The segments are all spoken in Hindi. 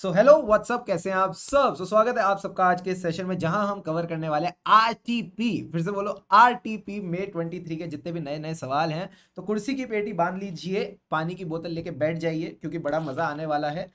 सो हेलो व्हाट्सअप कैसे हैं आप सब सो so, स्वागत है आप सबका आज के सेशन में जहां हम कवर करने वाले आर टी फिर से बोलो R T P May twenty three के जितने भी नए नए सवाल हैं तो कुर्सी की पेटी बांध लीजिए पानी की बोतल लेके बैठ जाइए क्योंकि बड़ा मजा आने वाला है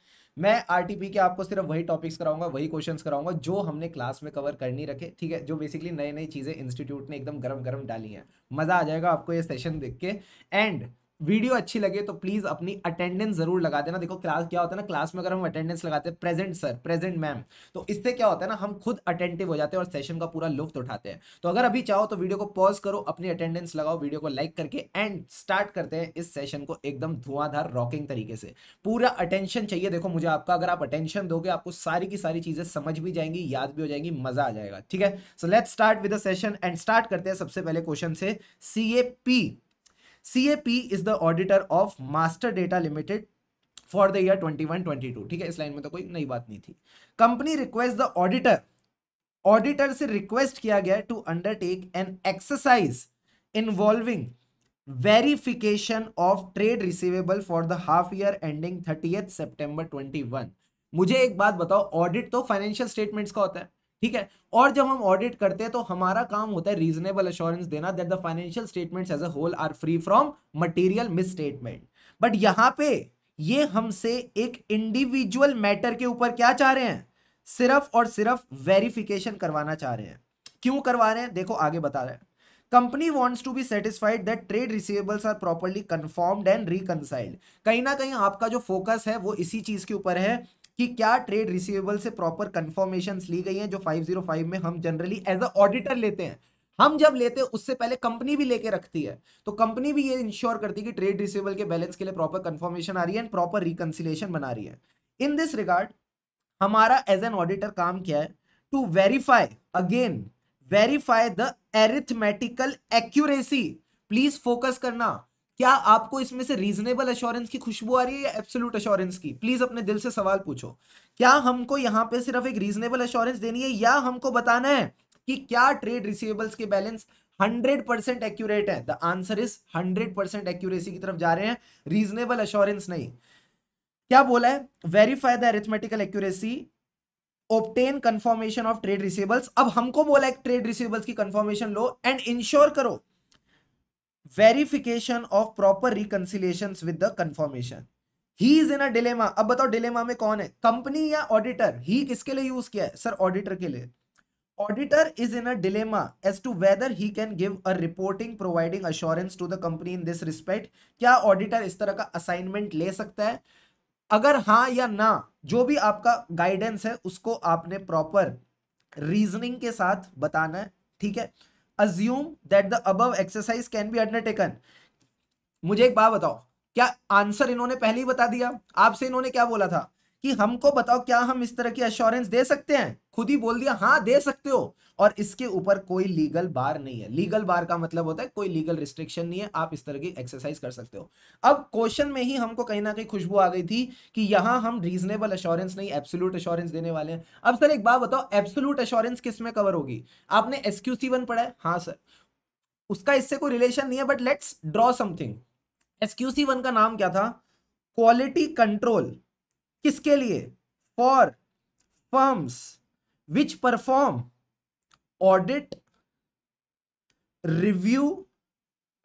मैं आर के आपको सिर्फ वही टॉपिक्स कराऊंगा वही क्वेश्चन कराऊंगा जो हमने क्लास में कवर करनी रखे ठीक है जो बेसिकली नई नई चीज़ें इंस्टीट्यूट ने एकदम गर्म गर्म डाली हैं मज़ा आ जाएगा आपको ये सेशन देख के एंड वीडियो अच्छी लगे तो प्लीज अपनी अटेंडेंस जरूर लगा देना देखो क्लास क्या होता है ना क्लास में अगर हम अटेंडेंस लगाते हैं प्रेजेंट सर प्रेजेंट मैम तो इससे क्या होता है ना हम खुद अटेंटिव हो जाते हैं और सेशन का पूरा लुफ्त उठाते हैं तो अगर अभी चाहो तो वीडियो को पॉज करो अपनी अटेंडेंस लगाओ वीडियो को लाइक करके एंड स्टार्ट करते हैं इस सेशन को एकदम धुआंधार रॉकिंग तरीके से पूरा अटेंशन चाहिए देखो मुझे आपका अगर आप अटेंशन दोगे आपको सारी की सारी चीजें समझ भी जाएंगी याद भी हो जाएंगी मजा आ जाएगा ठीक है so let start with session and start करते हैं सबसे पहले क्वेश्चन से C A P CAP is the auditor of Master Data Limited for the year twenty one twenty two ठीक है इस लाइन में तो कोई नई बात नहीं थी company request the auditor auditor से रिक्वेस्ट किया गया to undertake an exercise involving verification of trade receivable for the half year ending thirty twenty one मुझे एक बात बताओ ऑडिट तो फाइनेंशियल स्टेटमेंट्स का होता है ठीक है और जब हम ऑडिट करते हैं तो हमारा काम होता है रीजनेबल अश्योरेंस देना that the financial statements as a whole are free from material misstatement but यहां पे ये हमसे एक इंडिविजुअल मैटर के ऊपर क्या चाह रहे हैं सिर्फ और सिर्फ वेरिफिकेशन करवाना चाह रहे हैं क्यों करवा रहे हैं देखो आगे बता रहे हैं company wants to be satisfied that trade receivables are properly confirmed and reconciled कहीं ना कहीं आपका जो फोकस है वो इसी चीज के ऊपर है कि क्या ट्रेड रिसीवेबल से प्रॉपर कंफर्मेशन ली गई है जो 505 में हम जनरली एज अ ऑडिटर लेते हैं हम जब लेते हैं उससे पहले कंपनी भी लेके रखती है तो कंपनी भी ये इंश्योर करती है कि ट्रेड रिसीवेबल के बैलेंस के लिए प्रॉपर कंफर्मेशन आ रही है एंड प्रॉपर रिकनसिलेशन बना रही है इन दिस रिगार्ड हमारा एज एन ऑडिटर काम क्या है to verify again verify the arithmetical accuracy please focus करना क्या आपको इसमें से रीजनेबल अश्योरेंस की खुशबू आ रही है या एब्सोल्यूट अश्योरेंस की प्लीज अपने दिल से सवाल पूछो क्या हमको यहाँ पे सिर्फ एक रीजनेबल अश्योरेंस देनी है या हमको बताना है कि क्या ट्रेड रिसीवेबल्स के बैलेंस 100 परसेंट एक्यूरेट है the answer is 100 percent accuracy की तरफ जा रहे हैं रीजनेबल अश्योरेंस नहीं क्या बोला है verify the arithmetical accuracy obtain confirmation of trade receivables अब हमको बोला है ट्रेड रिसीवेबल्स की कंफर्मेशन लो एंड इंश्योर करो verification of proper reconciliation with the confirmation he is in a dilemma अब बताओ डिलेमा में कौन है कंपनी या ऑडिटर ही किसके लिए यूज किया है सर ऑडिटर के लिए auditor is in a dilemma as to whether he can give a reporting providing assurance to the company in this respect क्या ऑडिटर इस तरह का असाइनमेंट ले सकता है अगर हाँ या ना जो भी आपका गाइडेंस है उसको आपने प्रॉपर रीजनिंग के साथ बताना है ठीक है assume that the above exercise can be undertaken मुझे एक बात बताओ क्या आंसर इन्होंने पहले ही बता दिया आपसे इन्होंने क्या बोला था कि हमको बताओ क्या हम इस तरह की अश्योरेंस दे सकते हैं खुद ही बोल दिया हाँ दे सकते हो और इसके ऊपर कोई लीगल बार नहीं है लीगल बार का मतलब होता है कोई लीगल रिस्ट्रिक्शन नहीं है आप इस तरह की एक्सरसाइज कर सकते हो अब क्वेश्चन में ही हमको कहीं ना कहीं खुशबू आ गई थी कि यहां हम रीजनेबल अश्योरेंस नहीं एब्सोल्यूट अश्योरेंस देने वाले हैं अब सर एक बात बताओ एब्सोल्यूट अश्योरेंस किस में कवर होगी आपने एसक्यू वन पढ़ा है हाँ सर उसका इससे कोई रिलेशन नहीं है but let's draw something SQC one का नाम क्या था क्वालिटी कंट्रोल किसके लिए for firms which perform audit review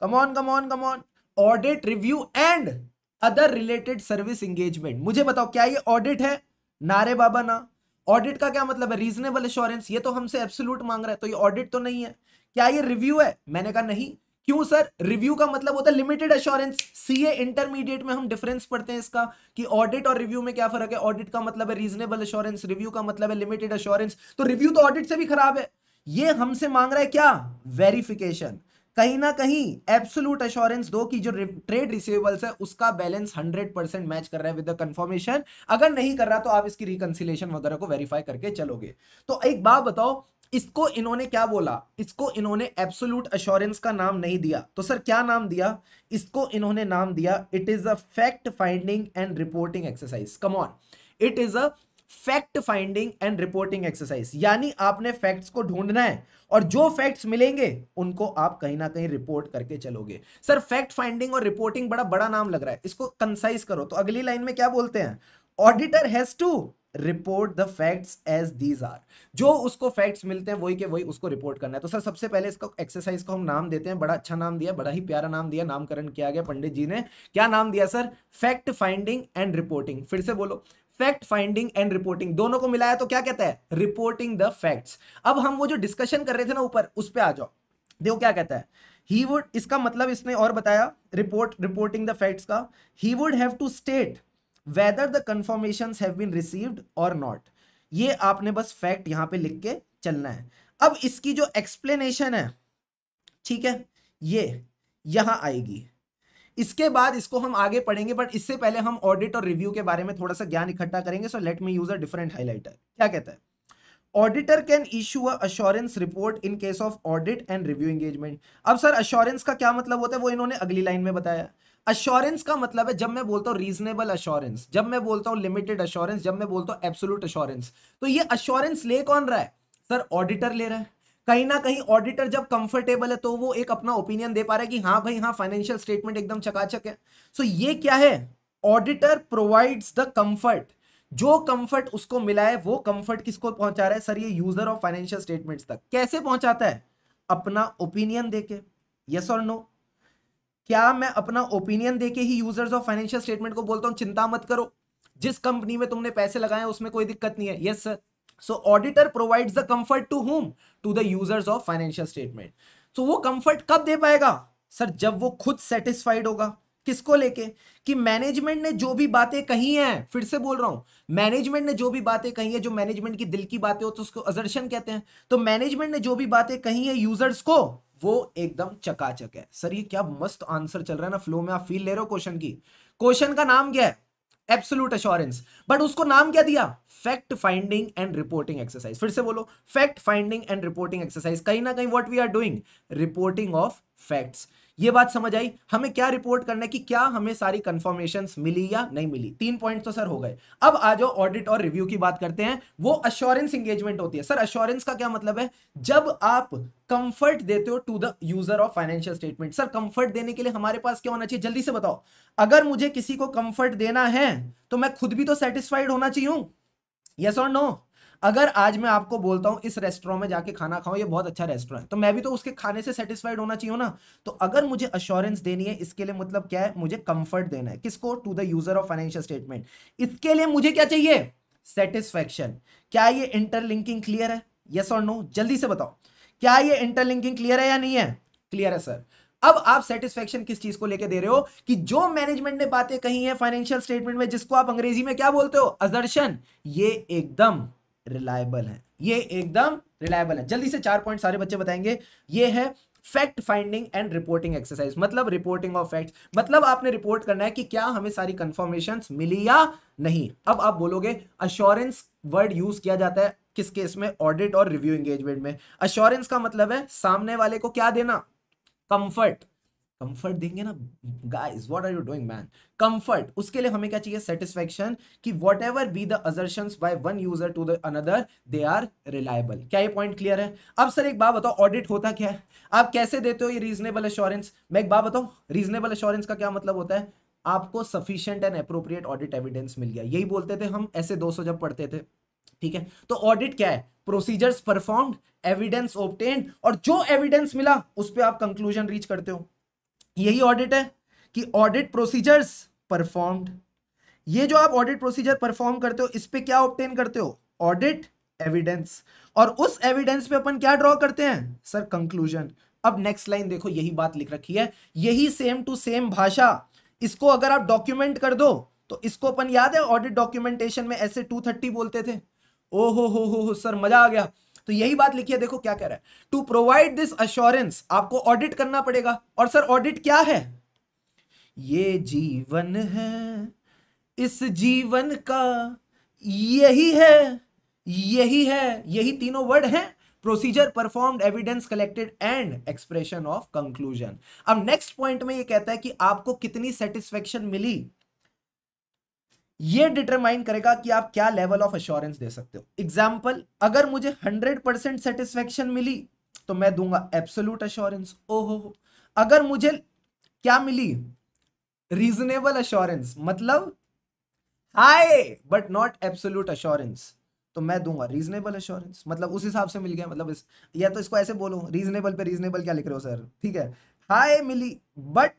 come on come on come on audit review and other related service engagement मुझे बताओ क्या ये ऑडिट है नारे बाबा ना ऑडिट का क्या मतलब है रीजनेबल एश्योरेंस ये तो हमसे एब्सोल्यूट मांग रहा है तो ये ऑडिट तो नहीं है क्या ये रिव्यू है मैंने कहा नहीं क्यों सर रिव्यू का मतलब होता है लिमिटेड एश्योरेंस सीए इंटरमीडिएट में हम डिफरेंस पढ़ते हैं इसका कि ऑडिट और रिव्यू में क्या फर्क है ऑडिट का मतलब है रीजनेबल एश्योरेंस रिव्यू का मतलब है लिमिटेड एश्योरेंस तो रिव्यू तो ऑडिट से भी खराब है ये हमसे मांग रहा है क्या वेरिफिकेशन कहीं ना कहीं एब्सोलूट एश्योरेंस दो कि जो ट्रेड रिसीवेबल्स है उसका बैलेंस 100 परसेंट मैच कर रहा है विद द कंफर्मेशन अगर नहीं कर रहा तो आप इसकी रिकंसिलेशन वगैरह को वेरीफाई करके चलोगे तो एक बात बताओ इसको इन्होंने क्या बोला इसको इन्होंने एब्सोल्यूट अश्योरेंस का नाम नहीं दिया तो सर क्या नाम दिया इसको इन्होंने नाम दिया it is a fact finding and reporting exercise come on it is a fact finding and reporting exercise यानी आपने फैक्ट्स को ढूंढना है और जो फैक्ट्स मिलेंगे उनको आप कहीं ना कहीं रिपोर्ट करके चलोगे सर फैक्ट फाइंडिंग और रिपोर्टिंग बड़ा बड़ा नाम लग रहा है इसको कंसाइज करो तो अगली लाइन में क्या बोलते हैं auditor has to report the facts as these are जो उसको फैक्ट्स मिलते हैं वही के वही उसको रिपोर्ट करना है तो सर सबसे पहले इसको एक्सरसाइज को हम नाम देते हैं बड़ा अच्छा नाम दिया बड़ा ही प्यारा नाम दिया नामकरण किया गया पंडित जी ने क्या नाम दिया sir fact finding and reporting फिर से बोलो फैक्ट फाइंडिंग एंड रिपोर्टिंग दोनों को मिलाया तो क्या कहता है रिपोर्टिंग द फैक्ट्स अब हम वो जो डिस्कशन कर रहे थे ना ऊपर उस पर आ जाओ देखो क्या कहता है ही वुड इसका मतलब इसने और बताया रिपोर्ट रिपोर्टिंग द फैक्ट्स का he would have to state whether the confirmation have been received और नॉट ये आपने बस फैक्ट यहां पे लिख के चलना है अब इसकी जो एक्सप्लेनेशन है ठीक है ये यहां आएगी इसके बाद इसको हम आगे पढ़ेंगे बट इससे पहले हम ऑडिट और रिव्यू के बारे में थोड़ा सा ज्ञान इकट्ठा करेंगे so let me use a different highlighter क्या कहता है auditor can issue an assurance report in case of audit and review engagement अब सर अश्योरेंस का क्या मतलब होता है वो इन्होंने अगली लाइन में बताया अश्योरेंस का मतलब है जब मैं बोलता हूँ रीजनेबल अश्योरेंस जब मैं बोलता हूँ लिमिटेड अश्योरेंस जब मैं बोलता हूँ एब्सोलूट अश्योरेंस तो ये अश्योरेंस ले कौन रहा है सर ऑडिटर ले रहा है कहीं ना कहीं ऑडिटर जब कंफर्टेबल है तो वो एक अपना ओपिनियन दे पा रहा है कि हाँ भाई हाँ फाइनेंशियल स्टेटमेंट एकदम चकाचक है सो so, ये क्या है ऑडिटर प्रोवाइड्स द कंफर्ट जो कंफर्ट उसको मिला है वो कंफर्ट किसको पहुंचा रहा है सर ये यूजर ऑफ फाइनेंशियल स्टेटमेंट्स तक कैसे पहुंचाता है अपना ओपिनियन देके यस और नो क्या मैं अपना ओपिनियन देके ही यूजर्स ऑफ फाइनेंशियल स्टेटमेंट को बोलता हूँ चिंता मत करो जिस कंपनी में तुमने पैसे लगाए उसमें कोई दिक्कत नहीं है yes sir so auditor provide the comfort to whom to the users of financial statement so वो कंफर्ट कब दे पाएगा सर जब वो खुद सेटिस्फाइड होगा किसको लेके कि मैनेजमेंट ने जो भी बातें कही हैं फिर से बोल रहा हूं मैनेजमेंट ने जो भी बातें कही है जो मैनेजमेंट की दिल की बातें हो तो उसको अजर्शन कहते हैं तो मैनेजमेंट ने जो भी बातें कही है यूजर्स को वो एकदम चकाचक है सर ये क्या मस्त आंसर चल रहा है ना फ्लो में आप फील ले रहे हो क्वेश्चन की क्वेश्चन का नाम क्या है एब्सोल्यूट अश्योरेंस बट उसको नाम क्या दिया fact finding and reporting exercise फिर से बोलो fact finding and reporting exercise कहीं ना कहीं what we are doing reporting of facts ये बात समझ आई हमें क्या रिपोर्ट करना है कि क्या हमें सारी कंफर्मेशन मिली या नहीं मिली तीन पॉइंट तो सर हो गए अब आ जाओ ऑडिट और रिव्यू की बात करते हैं वो अश्योरेंस इंगेजमेंट होती है सर अश्योरेंस का क्या मतलब है जब आप कंफर्ट देते हो to the user of financial statement sir comfort देने के लिए हमारे पास क्या होना चाहिए जल्दी से बताओ अगर मुझे किसी को कंफर्ट देना है तो मैं खुद भी तो सेटिस्फाइड होना चाहिए यस और नो अगर आज मैं आपको बोलता हूं इस रेस्टोरेंट में जाके खाना खाऊं ये बहुत अच्छा रेस्टोरेंट है तो मैं भी तो उसके खाने से सेटिस्फाइड होना चाहिए ना तो अगर मुझे अश्योरेंस देनी है इसके लिए मतलब क्या है मुझे कंफर्ट देना है किसको to the user of financial statement इसके लिए मुझे क्या चाहिए सेटिस्फेक्शन क्या ये इंटरलिंकिंग क्लियर है यस और नो जल्दी से बताओ क्या ये इंटरलिंकिंग क्लियर है या नहीं है क्लियर है सर अब आप सेटिस्फेक्शन किस चीज को लेके दे रहे हो कि जो मैनेजमेंट ने बातें कही हैं फाइनेंशियल स्टेटमेंट में जिसको आप अंग्रेजी में क्या बोलते हो अजर्शन ये एकदम रिलायबल है ये एकदम रिलायबल है जल्दी से चार पॉइंट सारे बच्चे बताएंगे ये है fact finding and reporting exercise मतलब रिपोर्टिंग ऑफ फैक्ट मतलब आपने रिपोर्ट करना है कि क्या हमें सारी कंफर्मेशन मिली या नहीं अब आप बोलोगे अश्योरेंस वर्ड यूज किया जाता है किस केस में ऑडिट और रिव्यू एंगेजमेंट में अश्योरेंस का मतलब है सामने वाले को क्या देना कंफर्ट कंफर्ट देंगे ना guys what are you doing man comfort उसके लिए हमें क्या चाहिए सेटिस्फेक्शन कि वट एवर बी दर्शन assertions by one user to the another they are reliable क्या ये पॉइंट क्लियर है अब सर एक बात बताओ ऑडिट होता क्या है आप कैसे देते हो ये रीजनेबल एश्योरेंस मैं एक बात बताऊँ रीजनेबल एश्योरेंस का क्या मतलब होता है आपको sufficient and appropriate audit evidence मिल गया यही बोलते थे हम ऐसे 200 जब पढ़ते थे ठीक है तो ऑडिट क्या है प्रोसीजर्स परफॉर्म्ड एविडेंस ऑप्टेन्ड और जो एविडेंस मिला उस पर आप कंक्लूजन रीच करते हो यही ऑडिट है कि ऑडिट प्रोसीजर्स परफॉर्म्ड ये जो आप ऑडिट प्रोसीजर परफॉर्म करते हो इस पे क्या ऑप्टेन करते हो ऑडिट एविडेंस और उस एविडेंस पे अपन क्या ड्रॉ करते हैं सर कंक्लूजन अब नेक्स्ट लाइन देखो यही बात लिख रखी है यही सेम टू सेम भाषा इसको अगर आप डॉक्यूमेंट कर दो तो इसको अपन याद है ऑडिट डॉक्यूमेंटेशन में ऐसे 230 बोलते थे ओ हो हो हो सर मजा आ गया तो यही बात लिखी है देखो क्या कह रहा है टू प्रोवाइड दिस अश्योरेंस आपको ऑडिट करना पड़ेगा और सर ऑडिट क्या है ये जीवन है इस जीवन का यही है यही है यही तीनों वर्ड हैं procedure performed evidence collected and expression of conclusion अब नेक्स्ट पॉइंट में ये कहता है कि आपको कितनी सेटिस्फेक्शन मिली ये डिटरमाइन करेगा कि आप क्या लेवल ऑफ अश्योरेंस दे सकते हो एग्जाम्पल अगर मुझे हंड्रेड परसेंट सेटिस्फेक्शन मिली तो मैं दूंगा एब्सोल्यूट अश्योरेंस ओहो अगर मुझे क्या मिली रीजनेबल अश्योरेंस मतलब high but not absolute assurance तो मैं दूंगा रीजनेबल अश्योरेंस मतलब उस हिसाब से मिल गया मतलब इस या तो इसको ऐसे बोलो रीजनेबल पे रीजनेबल क्या लिख रहे हो सर ठीक है हाई मिली बट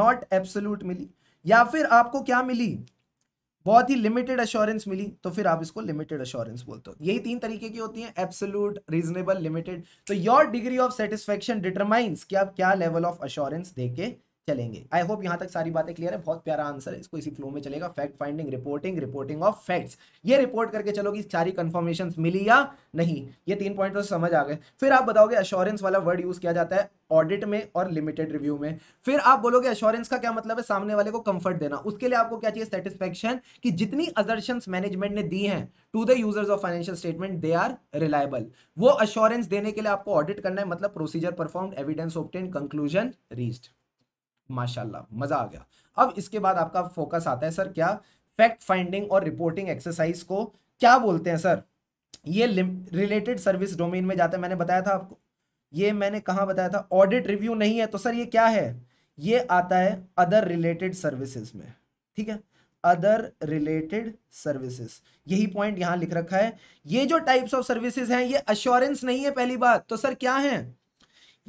नॉट एब्सोल्यूट मिली या फिर आपको क्या मिली बहुत ही लिमिटेड अश्योरेंस मिली तो फिर आप इसको लिमिटेड अश्योरेंस बोलते हो यही तीन तरीके की होती है एब्सोल्यूट रीजनेबल लिमिटेड तो your degree of satisfaction determines कि आप क्या लेवल ऑफ अश्योरेंस देके चलेंगे आई होप यहाँ तक सारी बातें क्लियर है बहुत प्यारा आंसर है इसको इसी फ्लो में चलेगा fact finding reporting reporting of facts ये रिपोर्ट करके चलो कि सारी कंफर्मेशन मिली या नहीं ये तीन पॉइंट तो समझ आ गए फिर आप बताओगे अश्योरेंस वाला वर्ड यूज किया जाता है ऑडिट में और लिमिटेड रिव्यू में फिर आप बोलोगे अश्योरेंस का क्या मतलब है सामने वाले को कंफर्ट देना उसके लिए आपको क्या चाहिए सेटिस्फेक्शन कि जितनी अजर्शन मैनेजमेंट ने दी हैं to the users of financial statement they are reliable वो अश्योरेंस देने के लिए आपको ऑडिट करना है मतलब procedure perform evidence obtain conclusion reached माशाल्लाह मज़ा आ गया अब इसके बाद आपका फोकस आता है सर क्या फैक्ट फाइंडिंग और रिपोर्टिंग एक्सरसाइज को क्या बोलते हैं सर ये रिलेटेड सर्विस डोमेन में जाते हैं मैंने बताया था आपको ये मैंने कहा बताया था ऑडिट रिव्यू नहीं है तो सर ये क्या है ये आता है अदर रिलेटेड सर्विसेज में ठीक है अदर रिलेटेड सर्विसेज यही पॉइंट यहां लिख रखा है ये जो टाइप्स ऑफ सर्विसेज हैं ये अश्योरेंस नहीं है पहली बात तो सर क्या है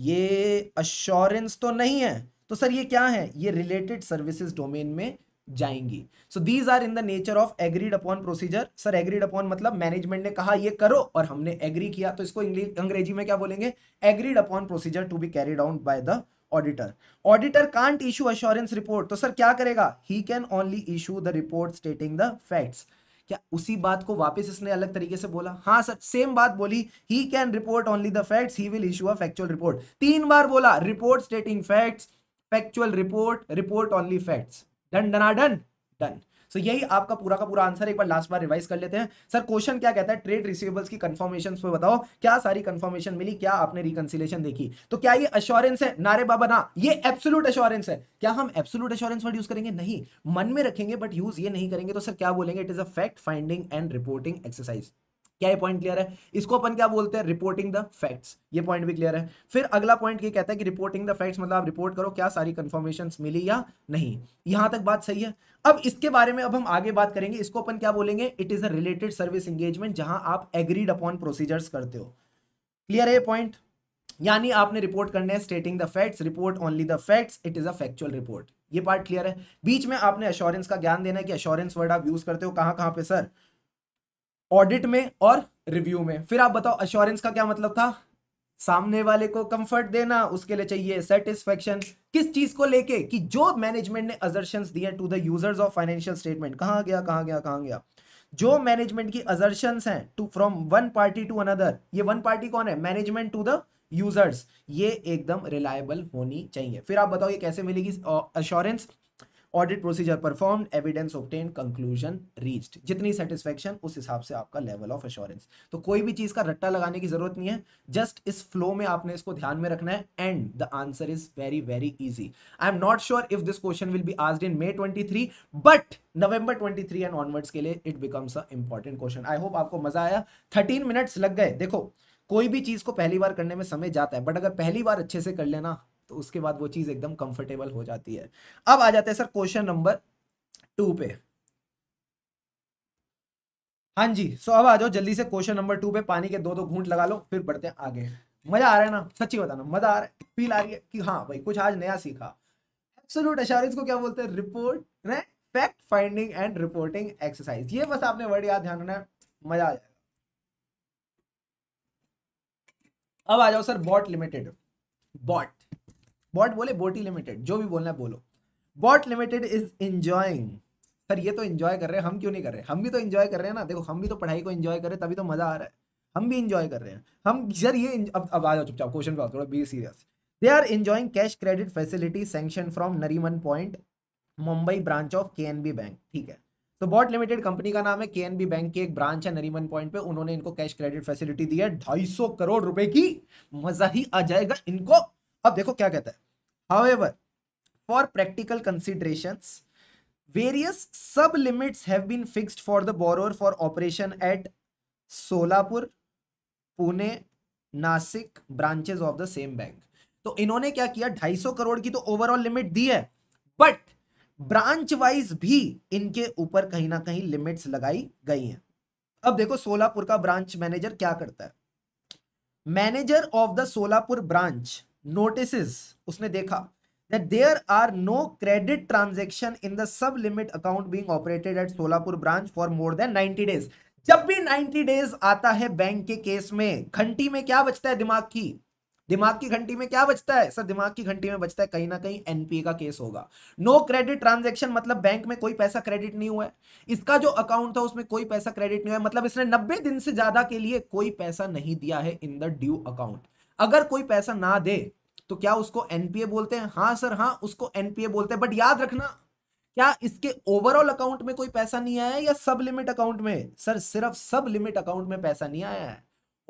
ये अश्योरेंस तो नहीं है तो सर ये क्या है ये रिलेटेड सर्विसेज डोमेन में जाएंगी so these are in the nature of agreed upon procedure sir agreed upon मतलब मैनेजमेंट ने कहा ये करो और हमने एग्री किया तो इसको अंग्रेजी में क्या बोलेंगे agreed upon procedure to be carried out by the auditor auditor can't issue assurance report तो सर क्या करेगा he can only issue the report stating the facts क्या उसी बात को वापस इसने अलग तरीके से बोला हाँ सर सेम बात बोली he can report only the facts he will issue a factual report तीन बार बोला report stating facts factual report report only facts done डना done done so यही आपका पूरा का पूरा आंसर एक बार लास्ट बार रिवाइज कर लेते हैं सर क्वेश्चन क्या कहता है ट्रेड रिसीवेबल्स की कन्फर्मेशन पे बताओ क्या सारी कन्फर्मेशन मिली क्या आपने रिकनसिलेशन देखी तो क्या ये अश्योरेंस है नारे बाबा ना ये एब्सोलूट अश्योरेंस है क्या हम एब्सोलूट अश्योरेंस वर्ड यूज करेंगे नहीं मन में रखेंगे बट यूज ये नहीं करेंगे तो सर क्या बोलेंगे it is a fact finding and reporting exercise क्या ये पॉइंट क्लियर है इसको अपन क्या बोलते हैं रिपोर्टिंग द फैक्ट्स ये पॉइंट भी क्लियर है फिर अगला पॉइंट ये कहता है कि रिपोर्टिंग द फैक्ट्स मतलब आप रिपोर्ट करो क्या सारी कंफर्मेशन मिली या नहीं यहां तक बात सही है अब इसके बारे में अब हम आगे बात करेंगे इसको अपन क्या बोलेंगे it is a related service engagement जहां आप एग्रीड अपॉन प्रोसीजर्स करते हो क्लियर है ये पॉइंट यानी आपने रिपोर्ट करने है stating the facts report only the facts it is a factual report ये पार्ट क्लियर है बीच में आपने अश्योरेंस का ज्ञान देना है कि अश्योरेंस वर्ड आप यूज करते हो कहां कहां पे सर ऑडिट में और रिव्यू में फिर आप बताओ अश्योरेंस का क्या मतलब था सामने वाले को कंफर्ट देना उसके लिए चाहिए सेटिस्फेक्शन किस चीज को लेके कि जो मैनेजमेंट ने अजर्शन दिए to the users of financial statement कहा गया कहा गया कहा गया जो मैनेजमेंट की अजर्शन हैं to from one party to another ये वन पार्टी कौन है मैनेजमेंट टू द यूजर्स ये एकदम रिलायबल होनी चाहिए फिर आप बताओ ये कैसे मिलेगी assurance audit procedure perform evidence obtain conclusion reached जितनी सेटिस्फेक्शन उस हिसाब से आपका लेवल ऑफ एश्योरेंस तो कोई भी चीज का रट्टा लगाने की जरूरत नहीं है जस्ट इस फ्लो में आपने इसको ध्यान में रखना है and the answer is very very easy I am not sure if this question will be asked in May 23 but November 23 and onwards के लिए it becomes a important question I hope आपको मजा आया 13 मिनट्स लग गए देखो कोई भी चीज को पहली बार करने में समय जाता है बट अगर पहली बार अच्छे से कर लेना तो उसके बाद वो चीज़ एकदम कंफर्टेबल हो जाती है अब आ जाते हैं सर क्वेश्चन नंबर टू पे हाँ जी सो अब आ जाओ जल्दी से क्वेश्चन नंबर टू पे पानी के दो दो घूंट लगा लो फिर बढ़ते हैं आगे मजा आ रहा है ना सच्ची बताना मजा आ रहा है फील आ रही है कि हाँ भाई कुछ आज नया सीखा एब्सोल्यूट अशारिस को क्या बोलते हैं report fact finding and reporting exercise ये बस आपने वर्ड याद ध्यान रखना है मजा आ जाएगा अब आ जाओ sir bot limited bot bot बोले बोटी लिमिटेड जो भी बोलना है बोलो bot limited is enjoying sir ये तो इंजॉय कर रहे हैं हम क्यों नहीं कर रहे हम भी तो इंजॉय कर रहे हैं ना देखो हम भी तो पढ़ाई को इंजॉय कर रहे हैं तभी तो मजा आ रहा है हम भी इंजॉय कर रहे हैं हम सर ये अब अब आ जाओ चुपचाप क्वेश्चन पे आओ थोड़ा be serious they are enjoying cash credit facility sanction from Nariman Point Mumbai branch of K bank ठीक है तो बॉट लिमिटेड कंपनी का नाम है के बैंक की एक ब्रांच है नरीमन पॉइंट पे उन्होंने इनको कैश क्रेडिट फैसिलिटी दी है ढाई करोड़ रुपए की मजा ही आ जाएगा इनको अब देखो क्या कहता है however for practical consideration various sub limits have been fixed for the borrower for operation at Solapur Pune Nashik branches of the same bank तो इन्होंने क्या किया 250 करोड़ की तो ओवरऑल लिमिट दी है बट ब्रांच वाइज भी इनके ऊपर कहीं ना कहीं लिमिट्स लगाई गई हैं अब देखो सोलापुर का ब्रांच मैनेजर क्या करता है manager of the Solapur branch notice उसने देखा that there are no credit transaction in the sub limit account being operated at Solapur branch for more than ninety days जब भी नाइनटी डेज आता है बैंक के केस में घंटी में क्या बचता है दिमाग की दिमाग की घंटी में क्या बचता है सर दिमाग की घंटी में बचता है कहीं ना कहीं एनपीए का केस होगा नो क्रेडिट ट्रांजैक्शन मतलब बैंक में कोई पैसा क्रेडिट नहीं हुआ है इसका जो अकाउंट था उसमें कोई पैसा क्रेडिट नहीं हुआ है मतलब इसने 90 दिन से ज्यादा के लिए कोई पैसा नहीं दिया है इन द ड्यू अकाउंट अगर कोई पैसा ना दे तो क्या उसको एनपीए बोलते हैं हाँ सर हाँ उसको एनपीए बोलते हैं बट याद रखना क्या इसके ओवरऑल अकाउंट में कोई पैसा नहीं आया या सब लिमिट अकाउंट में सर सिर्फ सब लिमिट अकाउंट में पैसा नहीं आया है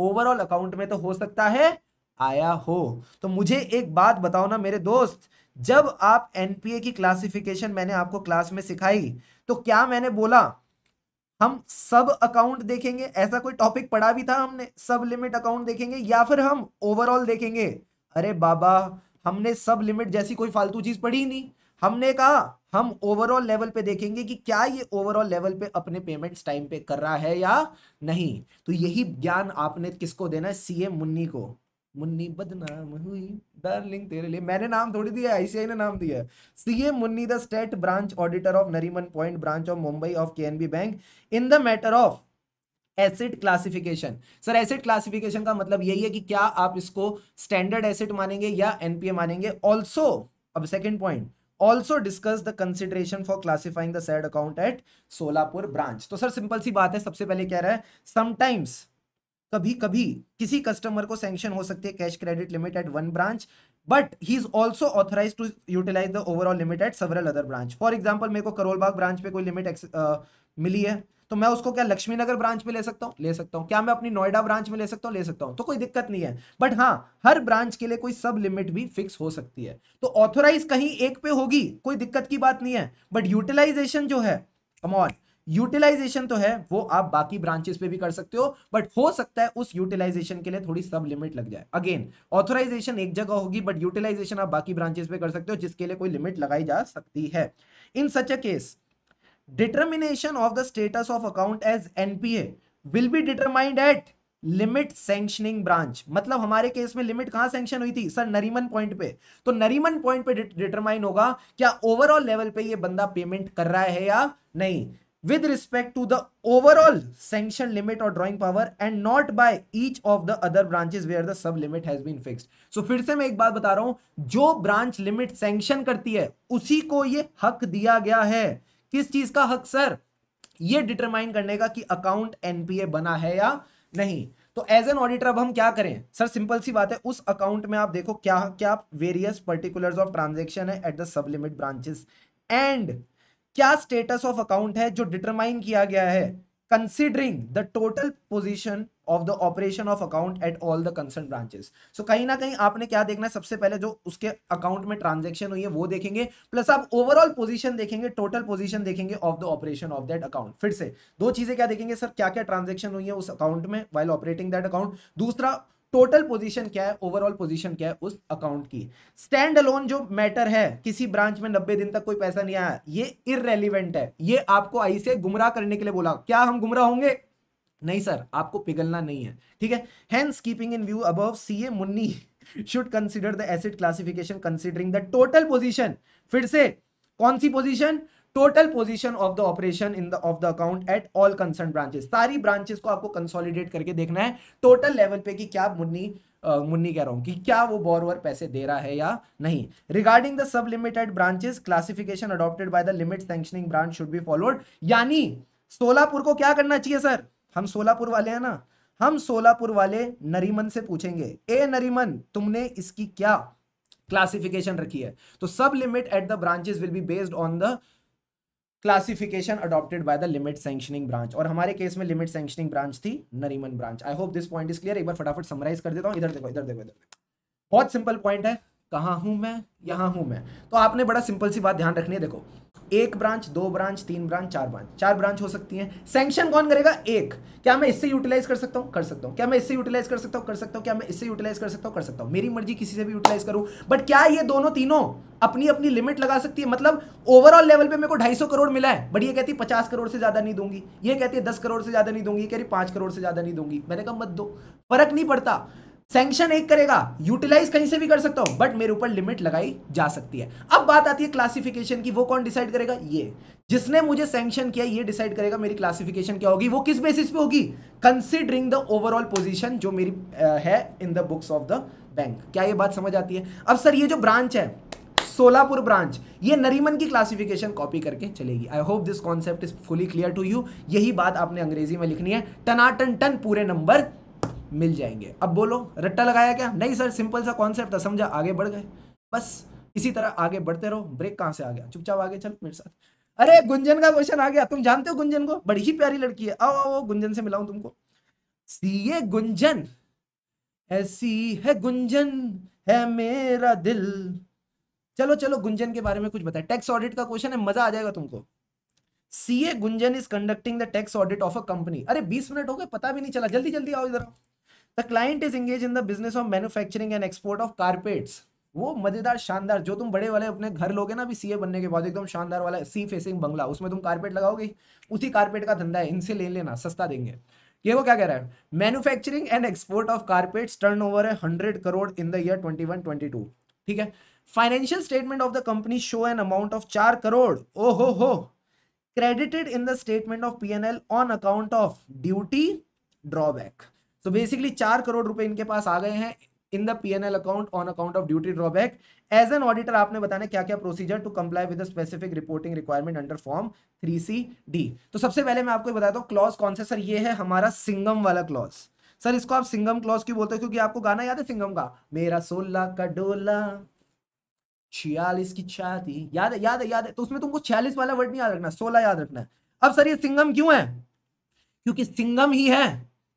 ओवरऑल अकाउंट में तो हो सकता है आया हो तो मुझे एक बात बताओ ना मेरे दोस्त जब आप एनपीए की क्लासिफिकेशन मैंने आपको क्लास में सिखाई तो क्या मैंने बोला हम सब अकाउंट देखेंगे ऐसा कोई टॉपिक पढ़ा भी था हमने सब लिमिट अकाउंट देखेंगे या फिर हम ओवरऑल देखेंगे अरे बाबा हमने सब लिमिट जैसी कोई फालतू चीज पढ़ी नहीं हमने कहा हम ओवरऑल लेवल पे देखेंगे कि क्या ये ओवरऑल लेवल पे अपने पेमेंट्स टाइम पे कर रहा है या नहीं तो यही ज्ञान आपने किसको देना है सीएम मुन्नी को मुन्नी बदनाम हुई डार्लिंग तेरे लिए मैंने नाम थोड़ी दिया आईसीआई ने नाम दिया CA Munni the state branch auditor of Nariman Point branch of Mumbai of KNB bank in the matter of asset classification sir asset classification का मतलब यही है कि क्या आप इसको स्टैंडर्ड एसेट मानेंगे या एनपीए मानेंगे ऑल्सो अब second point also discuss the consideration for classifying the said account at Solapur branch तो सर सिंपल सी बात है सबसे पहले कह रहा है समटाइम्स कभी कभी किसी कस्टमर को सैंक्शन हो सकती है cash credit limit at one branch but he is also authorise to utilise the overall limit at several other branch for example मेरे को करोलबाग ब्रांच पे कोई लिमिट मिली है तो मैं उसको क्या लक्ष्मीनगर ब्रांच में ले सकता हूँ ले सकता हूँ क्या मैं अपनी नोएडा ब्रांच में ले सकता हूँ ले सकता हूँ तो कोई दिक्कत नहीं है बट हाँ हर ब्रांच के लिए कोई सब लिमिट भी फिक्स हो सकती है तो ऑथोराइज कहीं एक पे होगी कोई दिक्कत की बात नहीं है बट यूटिलाइजेशन जो है कमॉन यूटिलाइजेशन तो है वो आप बाकी ब्रांचेस पे भी कर सकते हो बट हो सकता है उस यूटिलाइजेशन के लिए थोड़ी सब लिमिट लग जाए अगेन ऑथोराइजेशन एक जगह होगी बट यूटिलाइजेशन आप बाकी ब्रांचेस पे कर सकते हो जिसके लिए कोई लिमिट लगाई जा सकती है in such a case determination of the status of account as NPA will be determined at limit sanctioning branch मतलब हमारे केस में लिमिट कहां सेंक्शन हुई थी सर नरीमन पॉइंट पे तो नरीमन पॉइंट पे डिटरमाइन होगा क्या ओवरऑल लेवल पे ये बंदा पेमेंट कर रहा है या नहीं with respect to the overall sanction limit or drawing power and not by each of the other branches where the sub limit has been fixed so फिर से मैं एक बात बता रहा हूं जो ब्रांच लिमिट sanction करती है उसी को यह हक दिया गया है किस चीज का हक सर ये डिटरमाइन करने का कि अकाउंट एनपीए बना है या नहीं तो एज एन ऑडिटर अब हम क्या करें सर सिंपल सी बात है उस अकाउंट में आप देखो क्या क्या वेरियस पर्टिकुलर्स ऑफ ट्रांजेक्शन है at the sub limit branches and क्या स्टेटस ऑफ अकाउंट है जो डिटरमाइन किया गया है considering the total position of the operation of account at all the concern branches so कहीं ना कहीं आपने क्या देखना है सबसे पहले जो उसके अकाउंट में ट्रांजेक्शन हुई है वो देखेंगे प्लस आप ओवरऑल पोजिशन देखेंगे टोटल पोजिशन देखेंगे of the operation of that account फिर से दो चीजें क्या देखेंगे सर क्या क्या ट्रांजेक्शन हुई है उस अकाउंट में वाइल ऑपरेटिंग दैट अकाउंट दूसरा टोटल पोजीशन क्या है ओवरऑल पोजीशन क्या है उस अकाउंट की स्टैंड अलोन जो मैटर है किसी ब्रांच में नब्बे दिन तक कोई पैसा नहीं आया ये इरेलीवेंट है ये आपको आई से गुमराह करने के लिए बोला क्या हम गुमराह होंगे नहीं सर आपको पिघलना नहीं है ठीक है hence keeping in view above CA Munni should consider the asset classification considering the total position फिर से कौन सी position total position of the operation in of the account at all concern branches सारी ब्रांचेस को आपको कंसोलिडेट करके देखना है टोटल लेवल पे कि क्या मुन्नी Uh, मुन्नी कह रहा हूं कि क्या वो बोरवर पैसे दे रहा है या नहीं regarding the sub limited branches classification adopted by the limit sanctioning branch should be followed यानी सोलापुर को क्या करना चाहिए सर हम सोलापुर वाले हैं ना हम सोलापुर वाले नरीमन से पूछेंगे ए नरीमन तुमने इसकी क्या क्लासिफिकेशन रखी है तो sub limit at the branches will be based on the classification adopted by the limit sanctioning branch और हमारे केस में लिमिट सेंशनिंग ब्रांच थी Nariman branch I hope this point is clear एक बार फटाफट समराइज कर देता हूँ इधर देखो इधर देखो इधर बहुत सिंपल पॉइंट है कहाँ हूँ मैं यहाँ हूँ मैं तो आपने बड़ा सिंपल सी बात ध्यान रखनी है देखो एक ब्रांच दो ब्रांच तीन ब्रांच चार ब्रांच चार ब्रांच हो सकती हैं सैंक्शन कौन करेगा एक क्या मैं इससे यूटिलाइज कर सकता हूं कर सकता हूं क्या मैं इससे यूटिलाइज कर सकता हूं कर सकता हूं क्या मैं इससे यूटिलाइज कर सकता हूं कर सकता हूं मेरी मर्जी किसी से भी यूटिलाइज करूं बट क्या ये दोनों तीनों अपनी अपनी लिमिट लगा सकती है मतलब ओवरऑल लेवल पे मेरे को 250 करोड़ मिला है बट ये कहती है पचास करोड़ से ज्यादा नहीं दूंगी ये कहती है दस करोड़ से ज्यादा नहीं दूंगी कह रही पांच करोड़ से ज्यादा नहीं दूंगी मैंने कहा मत दो फर्क नहीं पड़ता सैंक्शन एक करेगा यूटिलाइज कहीं से भी कर सकता हूं बट मेरे ऊपर लिमिट लगाई जा सकती है अब बात आती है क्लासिफिकेशन की वो कौन डिसाइड करेगा ये जिसने मुझे सैंक्शन किया ये डिसाइड करेगा मेरी क्लासिफिकेशन क्या होगी वो किस बेसिस पे होगी कंसिडरिंग द ओवरऑल पोजिशन जो मेरी है in the books of the bank क्या ये बात समझ आती है अब सर ये जो ब्रांच है सोलापुर ब्रांच ये नरीमन की क्लासिफिकेशन कॉपी करके चलेगी I hope this concept is fully clear to you यही बात आपने अंग्रेजी में लिखनी है टनाटन टन पूरे नंबर मिल जाएंगे अब बोलो रट्टा लगाया क्या नहीं सर सिंपल सा कॉन्सेप्ट था समझा आगे बढ़ गए बस इसी तरह आगे बढ़ते रहो ब्रेक कहाँ से आ गया चुपचाप आगे चल मेरे साथ अरे गुंजन का क्वेश्चन आ गया तुम जानते हो गुंजन को बड़ी ही प्यारी लड़की है आओ आओ गुंजन से मिलाऊं तुमको सीए गुंजन ऐसी है गुंजन है मेरा दिल चलो चलो गुंजन के बारे में कुछ बताए टैक्स ऑडिट का क्वेश्चन है मजा आ जाएगा तुमको CA Gunjan is conducting the tax audit of a company अरे 20 मिनट हो गए पता भी नहीं चला जल्दी जल्दी आओ इधर आओ the client is engage in the business of manufacturing and export of carpets वो मजेदार शानदार जो तुम बड़े वाले अपने घर लोगे ना अभी सीए बनने के बाद एकदम शानदार वाला सी फेसिंग बंगला उसमें तुम कारपेट लगाओगे उसी कारपेट का धंधा है इनसे ले लेना सस्ता देंगे ये वो क्या कह रहा है manufacturing and export of carpets turnover है hundred crore in the year twenty one twenty two ठीक है financial statement of the company show an amount of चार करोड़ ओ हो हो credited in the statement of P N L on account of duty drawback so basically चार करोड़ रुपए इनके पास आ गए हैं in the P N L account on account of duty drawback as an auditor आपने बताना क्या क्या procedure to comply with specific reporting requirement under form three C D तो सबसे पहले मैं आपको बताता हूँ क्लॉज कौन सा सर ये है हमारा सिंगम वाला क्लॉज सर इसको आप सिंगम क्लॉज क्यों बोलते हो क्योंकि आपको गाना याद है सिंगम का मेरा सोला का डोला छियालीस की छाती याद है याद है याद है तो उसमें तुमको छियालीस वाला वर्ड नहीं याद रखना सोलह याद रखना है अब सर ये सिंगम क्यों है क्योंकि सिंगम ही है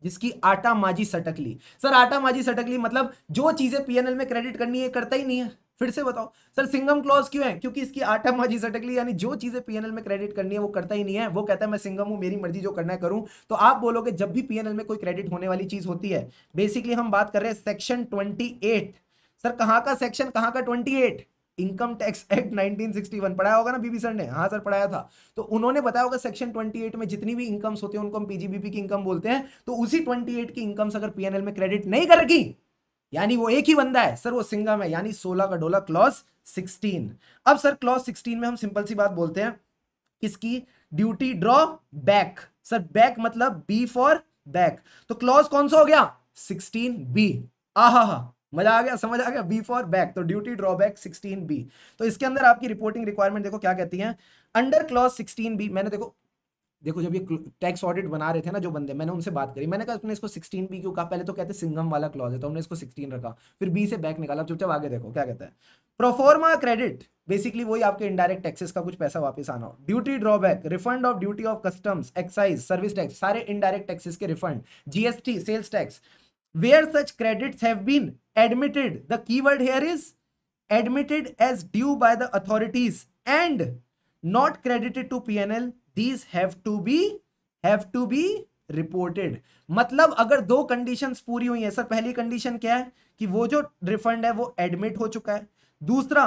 जिसकी आटा माजी सटक ली सर आटा माजी सटक ली मतलब जो चीजें पीएनएल में क्रेडिट करनी है करता ही नहीं है फिर से बताओ सर सिंगम क्लॉज क्यों है क्योंकि इसकी आटा माजी सटक ली यानी जो चीजें पीएनएल में क्रेडिट करनी है वो करता ही नहीं है वो कहता है मैं सिंगम हूं मेरी मर्जी जो करना है करूं तो आप बोलोगे जब भी पीएनएल में कोई क्रेडिट होने वाली चीज होती है बेसिकली हम बात कर रहे हैं सेक्शन ट्वेंटी सर कहां का सेक्शन कहां का ट्वेंटी इनकम टैक्स एक्ट 1961 पढ़ाया होगा ना बीबी सर ने हाँ सर पढ़ाया था तो उन्होंने बताया होगा सेक्शन 28 में जितनी भी इनकम्स होती है उनको हम पीजीबीपी की इनकम बोलते हैं तो उसी 28 की इनकम्स अगर पीएनएल में क्रेडिट नहीं कर रखी यानी वो एक ही बंदा है सर वो सिंगम है यानी सोलह का डोला क्लॉज सिक्सटीन अब सर क्लॉज सिक्सटीन में हम सिंपल सी बात बोलते हैं किसकी duty drawback sir back मतलब बी फॉर बैक तो क्लॉज कौन सा हो गया सिक्सटीन बी आहा मजा आ गया समझ आ गया बी फॉर बैक तो ड्यूटी ड्रॉबैक 16 बी तो इसके अंदर आपकी रिपोर्टिंग रिक्वायरमेंट देखो क्या कहती है अंडर क्लॉज 16 बी मैंने देखो देखो जब ये टैक्स ऑडिट बना रहे थे ना जो बंदे मैंने उनसे बात करी मैंने कहा तुमने इसको 16 बी क्यों कहा पहले तो कहते सिंगम वाला क्लॉज है तो हमने इसको 16 रखा फिर बी से बैक निकाला चुपचाप आगे देखो क्या कहता है प्रोफॉर्मा क्रेडिट बेसिकली वही आपके इनडायरेक्ट टैक्सेस का कुछ पैसा वापस आना हो duty drawback refund of duty of customs excise service tax सारे इनडायरेक्ट टैक्सेस के refund GST sales tax where such credits have been admitted. The keyword here is admitted as due by the authorities and not credited to PNL. These have to be have to be reported मतलब अगर दो कंडीशंस पूरी हुई है सर पहली कंडीशन क्या है कि वो जो रिफंड है वो एडमिट हो चुका है दूसरा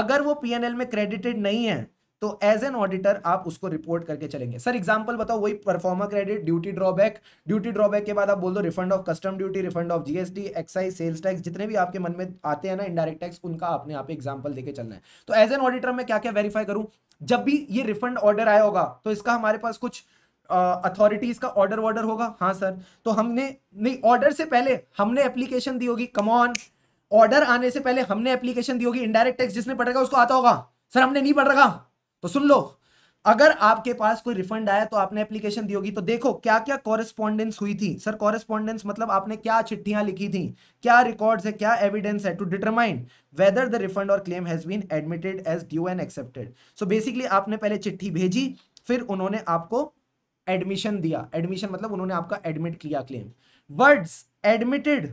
अगर वो पीएनएल में क्रेडिटेड नहीं है तो एज एन ऑडिटर आप उसको रिपोर्ट करके चलेंगे सर एग्जाम्पल बताओ वही performer credit duty drawback duty drawback के बाद आप बोल दो refund of custom duty refund of GST excise sales tax जितने भी आपके मन में आते हैं ना इंडायरेक्ट टैक्स उनका आपने आप एग्जाम्पल देकर चलना है तो एज एन ऑडिटर मैं क्या क्या वेरीफाई करूं जब भी ये रिफंड ऑर्डर आया होगा तो इसका हमारे पास कुछ अथॉरिटीज का ऑर्डर वॉर्डर होगा हाँ सर तो हमने नहीं ऑर्डर से पहले हमने एप्लीकेशन दी होगी कमॉन ऑर्डर आने से पहले हमने एप्लीकेशन दी होगी इंडायरेक्ट टैक्स जिसने पढ़ रखा उसको आता होगा सर हमने नहीं पढ़ रखा तो सुन लो अगर आपके पास कोई रिफंड आया तो आपने एप्लीकेशन दी होगी तो देखो क्या क्या कॉरेस्पॉन्डेंस हुई थी सर कॉरेस्पॉन्डेंस मतलब आपने क्या चिट्ठियां लिखी थी क्या रिकॉर्ड्स है क्या एविडेंस है to determine whether the refund और claim has been admitted as due and accepted so basically आपने पहले चिट्ठी भेजी फिर उन्होंने आपको एडमिशन दिया एडमिशन मतलब उन्होंने आपका एडमिट किया claim words admitted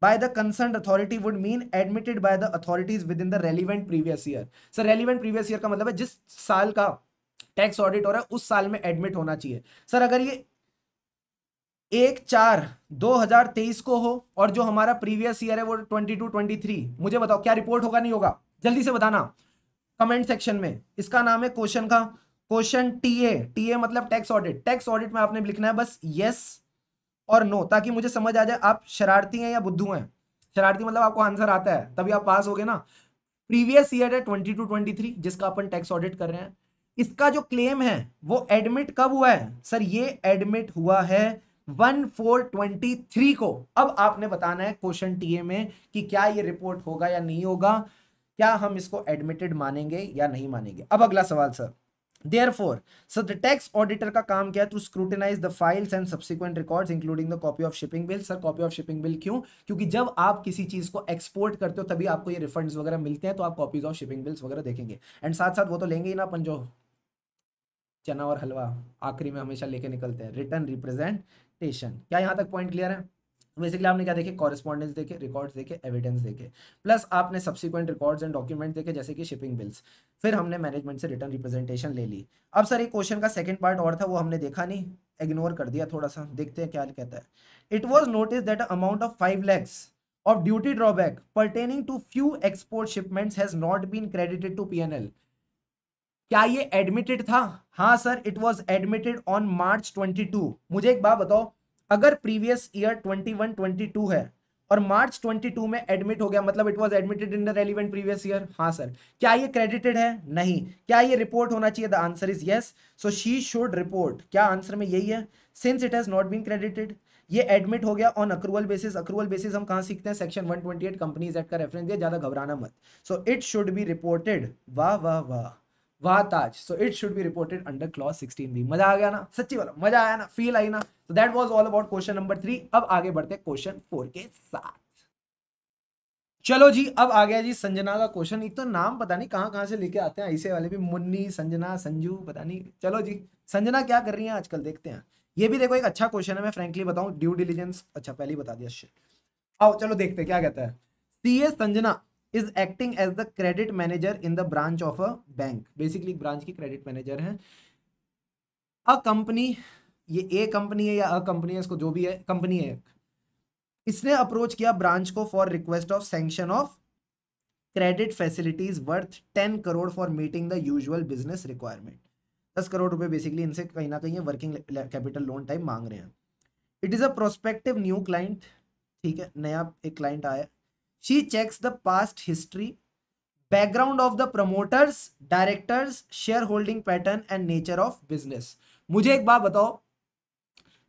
by the concerned authority would mean admitted by the authorities within the relevant previous year sir relevant previous year का मतलब है जिस साल का टैक्स ऑडिट हो रहा है उस साल में एडमिट होना चाहिए सर अगर ये एक चार 2023 को हो और जो हमारा प्रीवियस ईयर है वो 22 23 मुझे बताओ क्या रिपोर्ट होगा नहीं होगा जल्दी से बताना कमेंट सेक्शन में इसका नाम है क्वेश्चन का क्वेश्चन टीए टीए मतलब टैक्स ऑडिट टैक्स ऑडिट में आपने लिखना है बस यस yes, और नो ताकि मुझे समझ आ जाए आप शरारती हैं या बुद्धू हैं शरारती मतलब आपको आंसर आता है तभी आप पास हो गए ना प्रीवियस ईयर है ट्वेंटी टू ट्वेंटी थ्री जिसका अपन टैक्स ऑडिट कर रहे हैं इसका जो क्लेम है वो एडमिट कब हुआ है सर ये एडमिट हुआ है वन फोर ट्वेंटी थ्री को अब आपने बताना है क्वेश्चन टीए में कि क्या ये रिपोर्ट होगा या नहीं होगा क्या हम इसको एडमिटेड मानेंगे या नहीं मानेंगे अब अगला सवाल sir therefore so the tax auditor का काम क्या है to scrutinise the files and subsequent records including the copy of shipping bill sir copy of shipping bill क्यों क्योंकि जब आप किसी चीज को एक्सपोर्ट करते हो तभी आपको ये रिफंड वगैरह मिलते हैं तो आप कॉपीज ऑफ शिपिंग बिल्स वगैरह देखेंगे एंड साथ साथ वो तो लेंगे ही ना अपन जो चना और हलवा आखिरी में हमेशा लेके निकलते हैं रिटर्न रिप्रेजेंटेशन क्या यहां तक पॉइंट क्लियर है तो बेसिकली आपने क्या देखे कॉरेस्पॉन्डेंस देखे रिकॉर्ड्स देखे एविडेंस देखे प्लस आपने सब्सिक्वेंट रिकॉर्ड्स एंड डॉक्यूमेंट देखे जैसे कि शिपिंग बिल्स फिर हमने मैनेजमेंट से रिटर्न रिप्रेजेंटेशन ले ली अब सर एक क्वेश्चन का सेकंड पार्ट और था वो हमने देखा नहीं इग्नोर कर दिया थोड़ा सा देखते हैं क्या कहता है it was notice that amount of five lakhs of duty drawback pertaining to few export shipment has not been credited to P क्या ये एडमिटेड था हाँ sir it was admitted on March twenty मुझे एक बात बताओ अगर प्रीवियस ईयर 21 22 है और मार्च 22 में एडमिट हो गया मतलब it was admitted in the relevant previous year हाँ सर क्या ये क्रेडिटेड है नहीं क्या ये रिपोर्ट होना चाहिए the answer is yes so she should report क्या आंसर में यही है since it has not been credited ये एडमिट हो गया on accrual basis accrual basis हम कहाँ सीखते हैं सेक्शन 128 कंपनीज एट का रेफरेंस दिया ज़्यादा घबराना मत so it should be reported वाह वाह वाह वह Taj so it should be reported under clause sixteen B मजा आ गया ना सच्ची वाला मजा आया ना फील आई ना so that was all about question number three अब आगे बढ़ते क्वेश्चन फोर के साथ चलो जी अब आ गया जी संजना का क्वेश्चन एक तो नाम पता नहीं कहाँ कहाँ से लेके आते हैं ऐसे वाले भी मुन्नी संजना संजू पता नहीं चलो जी संजना क्या कर रही है आजकल देखते हैं ये भी देखो एक अच्छा क्वेश्चन है मैं फ्रेंकली बताऊं ड्यू डिलीजेंस अच्छा पहले ही बता दिया आओ चलो देखते हैं क्या कहता है C A Sanjana is acting as the credit manager in the branch of a bank basically branch की क्रेडिट मैनेजर है अ कंपनी ये ए कंपनी है या अ कंपनी है इसको जो भी है कंपनी है इसने अप्रोच किया ब्रांच को for request of sanction of credit facilities worth ten crore for meeting the usual business requirement दस करोड़ रुपए बेसिकली इनसे कहीं ना कहीं वर्किंग कैपिटल लोन टाइप मांग रहे हैं it is a prospective new client ठीक है नया एक क्लाइंट आया she checks the past history background of the promoters directors share holding pattern and nature of business मुझे एक बात बताओ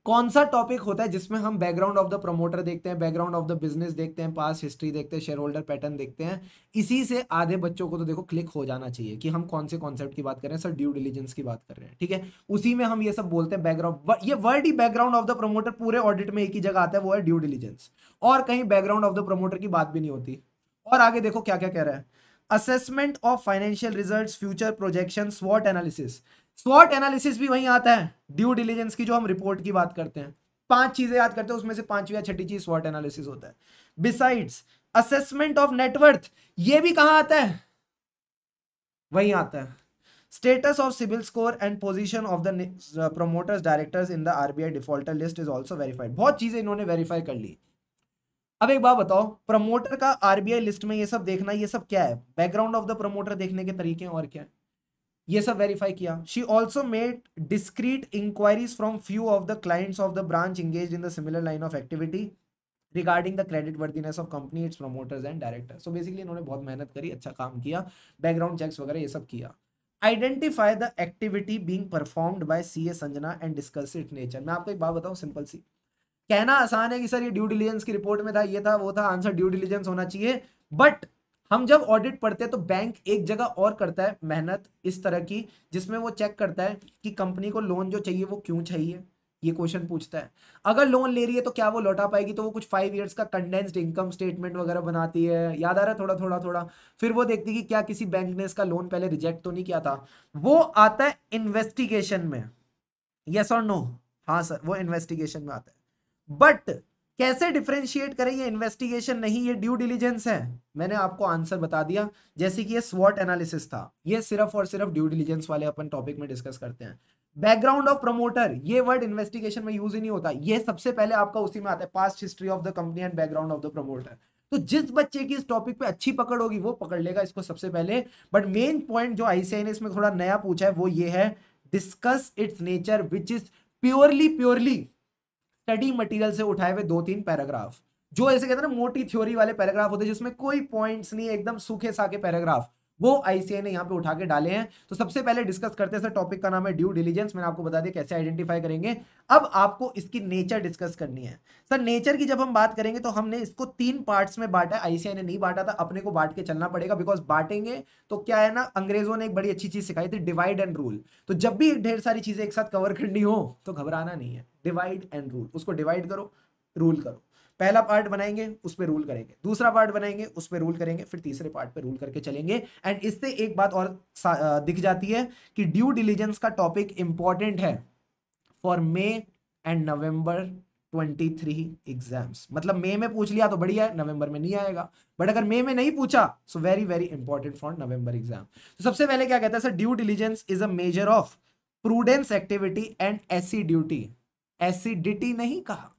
कौन सा टॉपिक होता है जिसमें हम बैकग्राउंड ऑफ द प्रमोटर देखते हैं बैकग्राउंड ऑफ द बिजनेस देखते हैं पास हिस्ट्री देखते हैं शेयर होल्डर पैटर्न देखते हैं इसी से आधे बच्चों को तो देखो क्लिक हो जाना चाहिए कि हम कौन से कॉन्सेप्ट की बात कर रहे हैं सर ड्यू डिलीजेंस की बात कर रहे हैं ठीक है उसी में हम ये सब बोलते हैं बैकग्राउंड ये वर्ड ही बैकग्राउंड ऑफ द प्रमोटर पूरे ऑडिट में एक ही जगह आता है वो है ड्यू डिलीजेंस और कहीं बैकग्राउंड ऑफ द प्रमोटर की बात भी नहीं होती और आगे देखो क्या क्या कह रहे हैं assessment of financial result future projection स्वॉट analysis स्वॉट analysis भी वहीं आता है ड्यू डिलीजेंस की जो हम रिपोर्ट की बात करते हैं पांच चीजें याद करते हैं उसमें से पांचवी या छठी चीज स्वॉट एनालिसिस होता है बिसाइड्स असेसमेंट ऑफ नेटवर्थ ये भी कहाँ आता है वहीं आता है status of CIBIL score and position of the promoters directors in the RBI defaulter list is also verified बहुत चीजें इन्होंने वेरीफाई कर ली अब एक बात बताओ प्रमोटर का आरबीआई लिस्ट में ये सब देखना ये सब क्या है बैकग्राउंड ऑफ द प्रमोटर देखने के तरीके और क्या है ये सब वेरीफाई किया she also made discreet inquiries from few of the clients of the branch engage in the similar line of activity regarding the credit worthiness of company its promoters and director so basically इन्होंने बहुत मेहनत करी अच्छा काम किया बैकग्राउंड चेक्स वगैरह ये सब किया identify the activity being performed by C A Sanjana and discuss it nature मैं आपको एक बात बताऊँ सिंपल सी कहना आसान है कि सर ये ड्यू डिलीजेंस की रिपोर्ट में था ये था वो था आंसर ड्यू डिलीजेंस होना चाहिए बट हम जब ऑडिट पढ़ते हैं तो बैंक एक जगह और करता है मेहनत इस तरह की जिसमें वो चेक करता है कि कंपनी को लोन जो चाहिए वो क्यों चाहिए ये क्वेश्चन पूछता है अगर लोन ले रही है तो क्या वो लौटा पाएगी तो वो कुछ फाइव इयर्स का कंडेंस्ड इनकम स्टेटमेंट वगैरह बनाती है याद आ रहा है थोड़ा थोड़ा थोड़ा फिर वो देखती है कि क्या किसी बैंक ने इसका लोन पहले रिजेक्ट तो नहीं किया था वो आता है इन्वेस्टिगेशन में यस और नो हाँ सर वो इन्वेस्टिगेशन में आता है बट कैसे डिफ्रेंशिएट करें ये इन्वेस्टिगेशन नहीं ये ड्यू डिलीजेंस है मैंने आपको आंसर बता दिया जैसे कि ये स्वॉट एनालिसिस था ये सिर्फ और सिर्फ ड्यू डिलीजेंस वाले अपन टॉपिक में डिस्कस करते हैं बैकग्राउंड ऑफ प्रमोटर ये वर्ड इन्वेस्टिगेशन में यूज ही नहीं होता ये सबसे पहले आपका उसी में आता है past history of the company and background of the promoter तो जिस बच्चे की इस टॉपिक पे अच्छी पकड़ होगी वो पकड़ लेगा इसको सबसे पहले बट मेन पॉइंट जो आईसीआई ने इसमें थोड़ा नया पूछा है वो ये है discuss its nature which is purely purely study material से उठाए हुए दो तीन पैराग्राफ जो ऐसे कहते हैं ना मोटी थ्योरी वाले पैराग्राफ होते हैं जिसमें कोई पॉइंट्स नहीं एकदम सूखे साके पैराग्राफ वो आईसीआई ने यहाँ पे उठा के डाले हैं तो सबसे पहले डिस्कस करते हैं सर टॉपिक का नाम है ड्यू डिलीजेंस मैंने आपको बता दिया कैसे आइडेंटिफाई करेंगे अब आपको इसकी नेचर डिस्कस करनी है सर नेचर की जब हम बात करेंगे तो हमने इसको तीन पार्ट्स में बांटा आईसीआई ने नहीं बांटा था अपने को बांट के चलना पड़ेगा बिकॉज बांटेंगे तो क्या है ना अंग्रेजों ने एक बड़ी अच्छी चीज सिखाई थी डिवाइड एंड रूल तो जब भी ढेर सारी चीजें एक साथ कवर करनी हो तो घबराना नहीं है डिवाइड एंड रूल उसको डिवाइड करो रूल करो पहला पार्ट बनाएंगे उस पर रूल करेंगे दूसरा पार्ट बनाएंगे उस पर रूल करेंगे फिर तीसरे पार्ट पर रूल करके चलेंगे एंड इससे एक बात और दिख जाती है कि ड्यू डिलीजेंस का टॉपिक इंपॉर्टेंट है for May and November 23 exams मतलब मई में पूछ लिया तो बढ़िया है नवंबर में नहीं आएगा बट अगर मई में नहीं पूछा so very very important for November exam तो सबसे पहले क्या कहता है sir due diligence is a measure of prudence activity and assiduity acidity नहीं कहा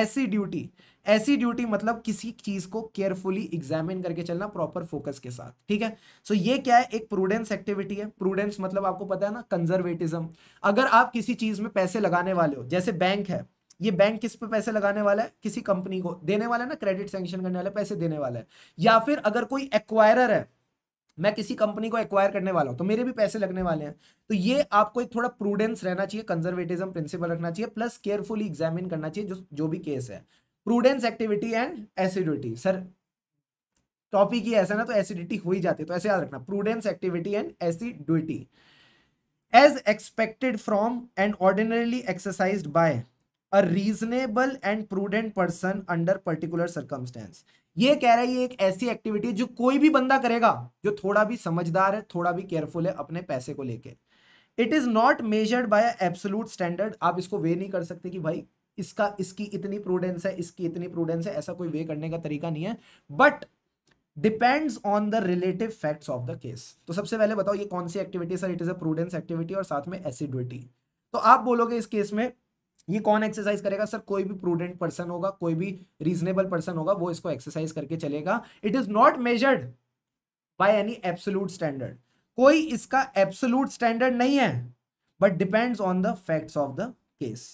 एसी ड्यूटी ऐसी ड्यूटी मतलब किसी चीज को केयरफुली एग्जामिन करके चलना प्रॉपर फोकस के साथ ठीक है सो so, ये क्या है एक प्रूडेंस एक्टिविटी है प्रूडेंस मतलब आपको पता है ना कंजर्वेटिज्म अगर आप किसी चीज में पैसे लगाने वाले हो जैसे बैंक है ये बैंक किस पे पैसे लगाने वाला है किसी कंपनी को देने वाला है ना क्रेडिट सेंक्शन करने वाला है पैसे देने वाला है या फिर अगर कोई एक्वायरर है मैं किसी कंपनी को एक्वायर करने वाला हूं तो मेरे भी पैसे लगने वाले हैं तो ये आपको एक थोड़ा प्रूडेंस रहना चाहिए कंजर्वेटिज्म प्रिंसिपल रखना चाहिए प्लस केयरफुली एग्जामिन करना चाहिए जो जो भी केस है prudence activity and acidity sir topic ही ऐसा ना तो एसिडिटी हो ही जाती है तो ऐसे याद रखना prudence activity and acidity as expected from and ordinarily exercise by a reasonable and prudent person under particular circumstances ये कह रहा है ये एक ऐसी एक्टिविटी है जो कोई भी बंदा करेगा जो थोड़ा भी समझदार है थोड़ा भी केयरफुल है अपने पैसे को लेके it is not measured by absolute standard आप इसको वे नहीं कर सकते कि भाई इसका इसकी इतनी प्रूडेंस है इसकी इतनी प्रूडेंस है ऐसा कोई वे करने का तरीका नहीं है but depends on the relative facts of the case तो सबसे पहले बताओ ये कौन सी activity sir it is a prudence activity और साथ में एसिडिटी तो आप बोलोगे इस केस में ये कौन एक्सरसाइज करेगा सर कोई भी प्रूडेंट पर्सन होगा कोई भी रीजनेबल पर्सन होगा वो इसको एक्सरसाइज करके चलेगा it is not measured by any absolute standard कोई इसका एब्सोल्यूट स्टैंडर्ड नहीं है but depends on the facts of the case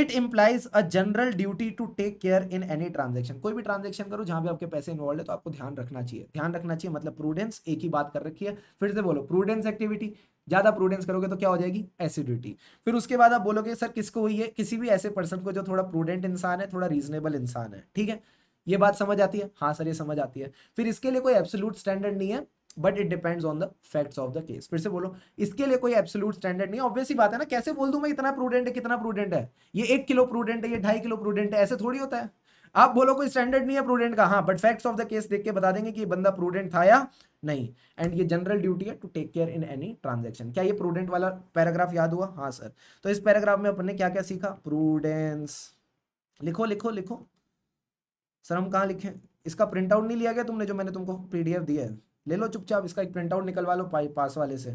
it implies a general duty to take care in any transaction कोई भी ट्रांजेक्शन करो जहां भी आपके पैसे इन्वॉल्व है तो आपको ध्यान रखना चाहिए ध्यान रखना चाहिए मतलब प्रूडेंस एक ही बात कर रखी है फिर से बोलो प्रूडेंस एक्टिविटी ज्यादा प्रूडेंस करोगे तो क्या हो जाएगी एसिडिटी फिर उसके बाद आप बोलोगे सर किसको हुई है किसी भी ऐसे पर्सन को जो थोड़ा प्रूडेंट इंसान है थोड़ा रीजनेबल इंसान है ठीक है ये बात समझ आती है हाँ सर ये समझ आती है फिर इसके लिए कोई एब्सोल्यूट स्टैंडर्ड नहीं है but it depends on the facts of the case फिर से बोलो इसके लिए कोई एब्सोल्यूट स्टैंडर्ड नहीं ऑब्वियस ही बात है ना कैसे बोल दूं मैं इतना प्रूडेंट है कितना प्रूडेंट है ये एक किलो प्रूडेंट है ये ढाई किलो प्रूडेंट है ऐसे थोड़ी होता है आप बोलो कोई स्टैंडर्ड नहीं है प्रूडेंट का हाँ but facts of the case देख के बता देंगे कि ये बंदा प्रूडेंट था या नहीं एंड ये जनरल ड्यूटी है to take care in any transaction क्या ये प्रूडेंट वाला पैराग्राफ याद हुआ हाँ सर तो इस पैराग्राफ में अपन ने क्या क्या सीखा प्रूडेंस लिखो लिखो लिखो सर हम कहाँ लिखें इसका प्रिंट आउट नहीं लिया गया तुमने जो मैंने तुमको पीडीएफ दिया है ले लो चुपचाप इसका एक प्रिंट आउट निकलवा लो पास वाले से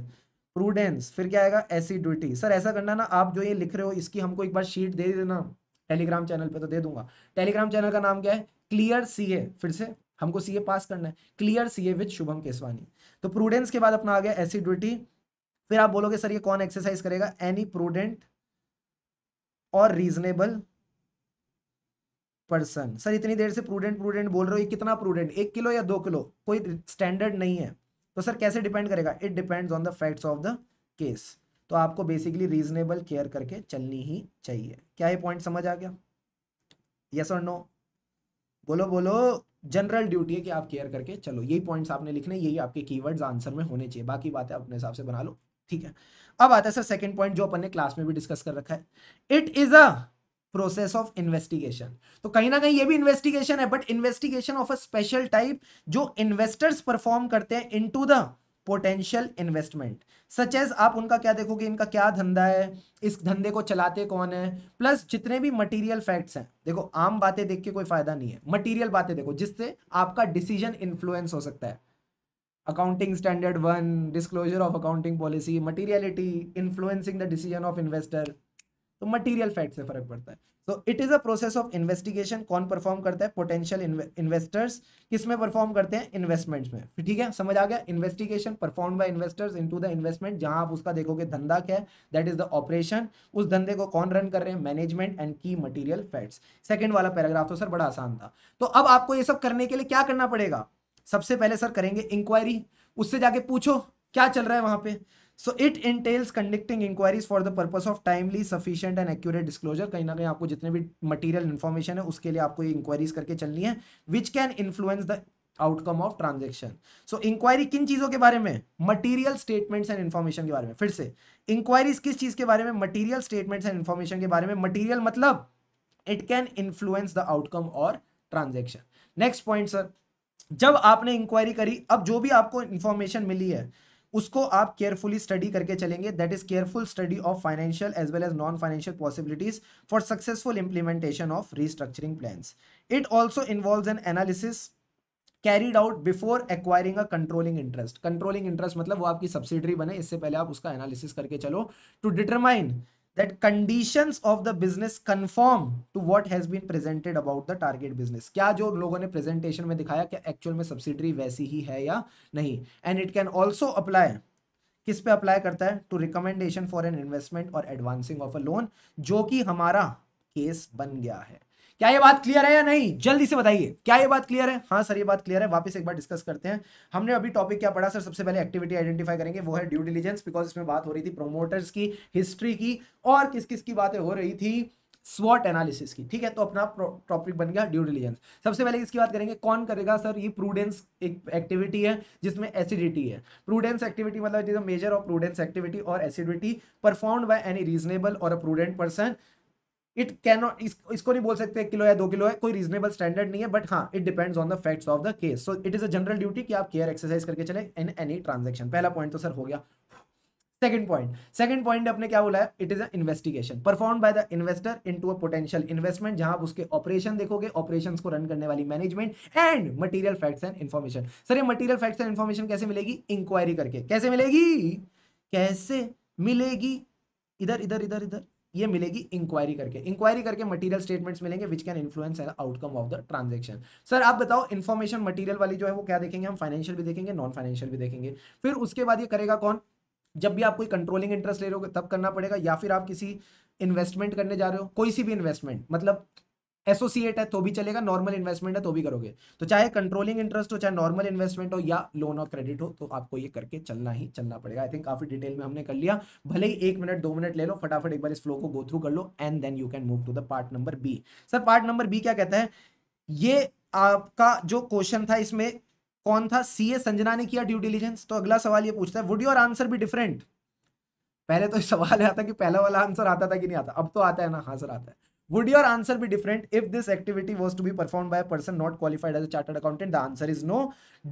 प्रूडेंस फिर क्या आएगा एसिडिटी सर ऐसा करना ना आप जो ये लिख रहे हो इसकी हमको एक बार शीट दे देना टेलीग्राम चैनल पे तो दे दूंगा टेलीग्राम चैनल का नाम क्या है क्लियर सी ए फिर से हमको सीए पास करना है clear CA with Shubham Keswani तो प्रूडेंस के बाद अपना आ गया एसिडिटी फिर आप बोलोगे सर ये कौन एक्सरसाइज करेगा एनी प्रूडेंट और रीजनेबल पर्सन सर इतनी देर से प्रूडेंट प्रूडेंट बोल रहे हो ये कितना प्रूडेंट एक किलो या दो किलो कोई स्टैंडर्ड नहीं है तो सर कैसे डिपेंड करेगा it depends on the facts of the case तो आपको बेसिकली रीजनेबल केयर करके चलनी ही चाहिए क्या ये पॉइंट समझ आ गया यस और नो बोलो बोलो जनरल ड्यूटी है कि आप केयर करके चलो यही पॉइंट्स आपने लिखने यही आपके कीवर्ड्स आंसर में होने चाहिए बाकी बातें अपने हिसाब से बना लो ठीक है अब आता है सर सेकंड पॉइंट जो अपन ने क्लास में भी डिस्कस कर रखा है it is a process of investigation तो कहीं ना कहीं ये भी इन्वेस्टिगेशन है but investigation of a special type जो इन्वेस्टर्स परफॉर्म करते हैं to the potential investment such as आप उनका क्या देखोगे इनका क्या धंधा है इस धंधे को चलाते कौन है प्लस जितने भी मटीरियल फैक्ट्स हैं देखो आम बातें देख के कोई फायदा नहीं है मटीरियल बातें देखो जिससे आपका डिसीजन इन्फ्लुएंस हो सकता है accounting standard one disclosure of accounting policy materiality influencing the decision of investor तो मटेरियल फैक्ट से फर्क पड़ता है so it is a process of investigation कौन परफॉर्म करता है पोटेंशियल इन्वेस्टर्स किस में परफॉर्म करते हैं इन्वेस्टमेंट्स में ठीक है समझ आ गया investigation perform by investors into the investment जहां आप उसका देखोगे धंधा क्या है दैट इज द ऑपरेशन उस धंधे को कौन रन कर रहे हैं मैनेजमेंट एंड की मटीरियल फैक्ट्स सेकेंड वाला पैराग्राफ तो सर बड़ा आसान था तो अब आपको ये सब करने के लिए क्या करना पड़ेगा सबसे पहले सर करेंगे इंक्वायरी उससे जाके पूछो क्या चल रहा है वहां पर so it entails conducting inquiries for the purpose of timely sufficient and accurate disclosure कहीं ना कहीं आपको जितने भी मटेरियल इन्फॉर्मेशन है उसके लिए आपको ये इंक्वायरीज करके चलनी है which can influence the outcome of transaction so inquiry किन चीजों के बारे में मटीरियल स्टेटमेंट्स एंड इन्फॉर्मेशन के बारे में फिर से इंक्वायरीज किस चीज के बारे में मटीरियल स्टेटमेंट्स एंड इन्फॉर्मेशन के बारे में मटीरियल मतलब it can influence the outcome और ट्रांजेक्शन नेक्स्ट पॉइंट सर जब आपने इंक्वायरी करी अब जो भी आपको इंफॉर्मेशन मिली है उसको आप केयरफुली स्टडी करके चलेंगे that is careful study of financial as well as non financial possibilities for successful implementation of restructuring plan it also involve an analysis carried out before acquiring a controlling interest controlling interest मतलब वो आपकी सब्सिडरी बने इससे पहले आप उसका एनालिसिस करके चलो to determine that conditions of the business conform to what has been presented about the target business kya jo लोगों ne presentation mein dikhaya kya actual mein subsidiary waisi hi hai ya nahi and it can also apply kis pe apply karta hai to recommendation for an investment or advancing of a loan jo ki hamara case ban gaya hai क्या ये बात क्लियर है या नहीं जल्दी से बताइए क्या ये बात क्लियर है हाँ सर ये बात क्लियर है वापस एक बार डिस्कस करते हैं हमने अभी टॉपिक क्या पढ़ा सर सबसे पहले एक्टिविटी आइडेंटिफाई करेंगे वो है ड्यू डिलीजेंस बिकॉज इसमें बात हो रही थी प्रोमोटर्स की हिस्ट्री की और किस किस की बातें हो रही थी स्वॉट एनालिसिस की ठीक है तो अपना टॉपिक बन गया ड्यू डिलीजेंस सबसे पहले इसकी बात करेंगे कौन करेगा सर ये प्रूडेंस एक एक्टिविटी है जिसमें एसिडिटी है प्रूडेंस एक्टिविटी मतलब मेजर ऑफ प्रूडेंस एक्टिविटी और acidity perform by any reasonable और a prudent person it cannot इसको नहीं बोल सकते किलो या दो किलो है कोई रीजनेबल स्टैंडर्ड नहीं है बट हाँ it depends on the facts of the case so it is a general duty कि आप केयर एक्सरसाइज करके चले इन एनी ट्रांजेक्शन पहला पॉइंट तो सर हो गया सेकंड पॉइंट सेकंड पॉइंट अपने क्या बोला है it is a investigation perform by the investor into a potential investment जहां आप उसके ऑपरेशन देखोगे ऑपरेशन को रन करने वाली management and material facts and information sir ये मटेरियल फैक्ट्स एंड इन्फॉर्मेशन कैसे मिलेगी इंक्वायरी करके कैसे मिलेगी कैसे मिलेगी इधर इधर इधर इधर ये मिलेगी इंक्वायरी करके इंक्वायरी करके मटेरियल स्टेटमेंट्स मिलेंगे which can influence an outcome of the transaction sir आप बताओ इन्फॉर्मेशन मटेरियल वाली जो है वो क्या देखेंगे हम फाइनेंशियल भी देखेंगे नॉन फाइनेंशियल भी देखेंगे फिर उसके बाद ये करेगा कौन जब भी आप कोई कंट्रोलिंग इंटरेस्ट ले रहे हो तब करना पड़ेगा या फिर आप किसी इन्वेस्टमेंट करने जा रहे हो कोई सी भी इन्वेस्टमेंट मतलब एसोसिएट है तो भी चलेगा नॉर्मल इन्वेस्टमेंट है तो भी करोगे तो चाहे कंट्रोलिंग इंटरेस्ट हो चाहे नॉर्मल इन्वेस्टमेंट हो या लोन और क्रेडिट हो तो आपको ये करके चलना ही चलना पड़ेगा आई थिंक काफी डिटेल में हमने कर लिया भले ही एक मिनट दो मिनट ले लो फटाफट एक बार इस फ्लो को गो थ्रू कर लो and then you can move to the part number B sir part number B क्या कहता है ये आपका जो क्वेश्चन था इसमें कौन था सी ए संजना ने किया ड्यू डिलीजेंस तो अगला सवाल ये पूछता है वुड योर आंसर भी डिफरेंट पहले तो सवाल आता कि पहला वाला आंसर आता था कि नहीं आता अब तो आता है ना हाँ सर आता है would your answer be different if this activity was to be performed by a person not qualified as a chartered accountant the answer is no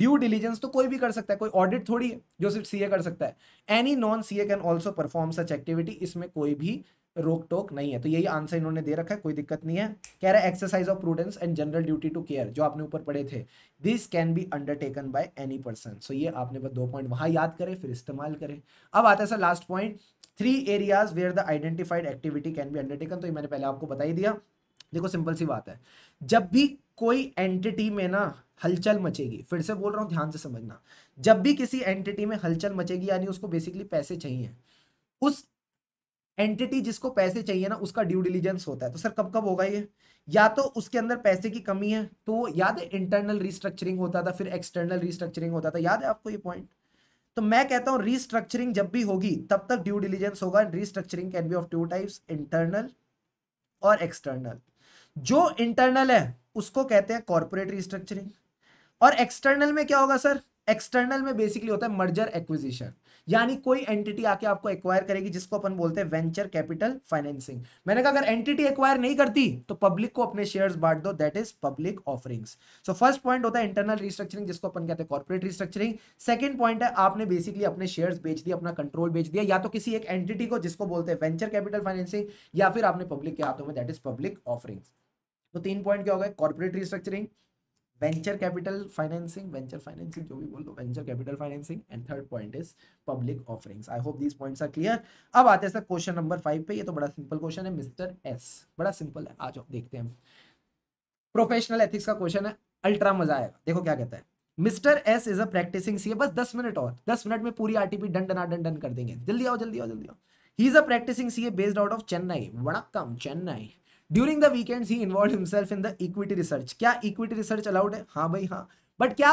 due diligence तो कोई भी कर सकता है कोई ऑडिट थोड़ी है जो सिर्फ सीए कर सकता है any non CA can also perform such activity इसमें कोई भी रोक टोक नहीं है तो यही आंसर इन्होंने दे रखा है कोई दिक्कत नहीं है कह रहा है exercise of prudence and general duty to care जो आपने ऊपर पढ़े थे this can be undertaken by any person so ये आपने बस दो पॉइंट वहां याद करें फिर इस्तेमाल करें अब आता है sir last point three areas where the identified activity can be undertaken तो ये मैंने पहले आपको बताई दिया देखो सिंपल सी बात है जब भी कोई एंटिटी में ना हलचल मचेगी फिर से बोल रहा हूँ ध्यान से समझना जब भी किसी एंटिटी में हलचल मचेगी यानी उसको बेसिकली पैसे चाहिए उस एंटिटी जिसको पैसे चाहिए ना उसका ड्यू डिलीजेंस होता है तो सर कब कब होगा ये या तो उसके अंदर पैसे की कमी है तो याद है इंटरनल रिस्ट्रक्चरिंग होता था फिर एक्सटर्नल रिस्ट्रक्चरिंग होता था याद है आपको ये पॉइंट तो मैं कहता हूं रिस्ट्रक्चरिंग जब भी होगी तब तक ड्यू डिलीजेंस होगा restructuring can be of two types internal और एक्सटर्नल जो इंटरनल है उसको कहते हैं कॉर्पोरेट रिस्ट्रक्चरिंग और एक्सटर्नल में क्या होगा सर एक्सटर्नल में बेसिकली होता है मर्जर एक्विजिशन यानी कोई एंटिटी आके आपको एक्वायर करेगी जिसको अपन बोलते हैं वेंचर कैपिटल फाइनेंसिंग मैंने कहा अगर एंटिटी एक्वायर नहीं करती तो पब्लिक को अपने शेयर बांट दो that is public offerings so first point होता है इंटरनल रिस्ट्रक्चरिंग जिसको अपन कहते हैं कॉर्पोरेट रिस्ट्रक्चरिंग सेकंड पॉइंट है आपने बेसिकली अपने शेयर बेच दिया अपना कंट्रोल बेच दिया या तो किसी एक एंटिटी को जिसको बोलते हैं वेंचर कैपिटल फाइनेंसिंग या फिर आपने पब्लिक के हाथों में दैट इज पब्लिक ऑफरिंग्स तो तीन पॉइंट क्या हो गए corporate restructuring venture capital financing venture financing जो भी बोल दो venture capital financing and third point is public offerings I hope this points are clear अब आते हैं सर क्वेश्चन नंबर फाइव पे ये तो बड़ा सिंपल क्वेश्चन है मिस्टर एस बड़ा सिंपल है आज देखते हैं प्रोफेशनल एथिक्स का क्वेश्चन है अल्ट्रा मजा आएगा देखो क्या कहता है Mister S is a practicing CA बस दस मिनट और दस मिनट में पूरी आरटीपी डन डना डन डन कर देंगे जल्दी आओ जल्दी आओ जल्दी आओ he is a practicing CA based out of Chennai वड़क्कम Chennai during the weekend he involve himself in the equity research क्या इक्विटी रिसर्च अलाउड है हाँ भाई हाँ बट क्या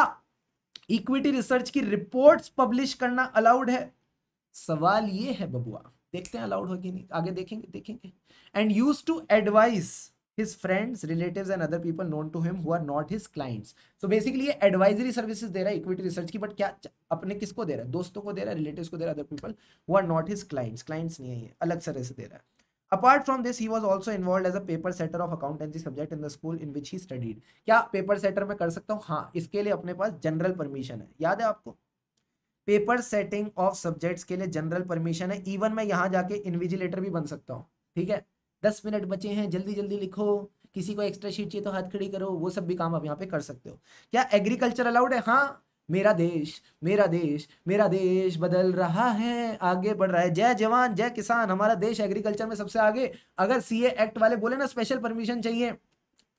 इक्विटी रिसर्च की रिपोर्ट्स पब्लिश करना अलाउड है सवाल ये है बबुआ देखते हैं अलाउड होगी नहीं आगे देखेंगे देखेंगे and use to advise his friends relative and other people known to him who not his clients so basically basically ये advisory services दे रहा है इक्विटी रिसर्च की बट क्या अपने किसको दे रहा है दोस्तों को दे रहा है रिलेटिव को दे रहा है other people who not his clients clients नहीं है अलग सर्विस दे रहा है apart from this he was also involved as a paper setter of accountancy subject in the school in which he studied क्या paper setter में कर सकता हूँ हाँ इसके लिए अपने पास general permission है याद है आपको पेपर सेटिंग ऑफ सब्जेक्ट्स के लिए जनरल परमिशन है इवन मैं यहाँ जाके इन्विजिलेटर भी बन सकता हूँ ठीक है दस मिनट बचे हैं जल्दी जल्दी लिखो किसी को एक्स्ट्रा शीट चाहिए तो हाथ खड़ी करो वो सब भी काम आप यहाँ पे कर सकते हो क्या एग्रीकल्चर अलाउड है हाँ मेरा देश मेरा देश मेरा देश बदल रहा है आगे बढ़ रहा है जय जवान जय किसान हमारा देश एग्रीकल्चर में सबसे आगे अगर सीए एक्ट वाले बोले ना स्पेशल परमिशन चाहिए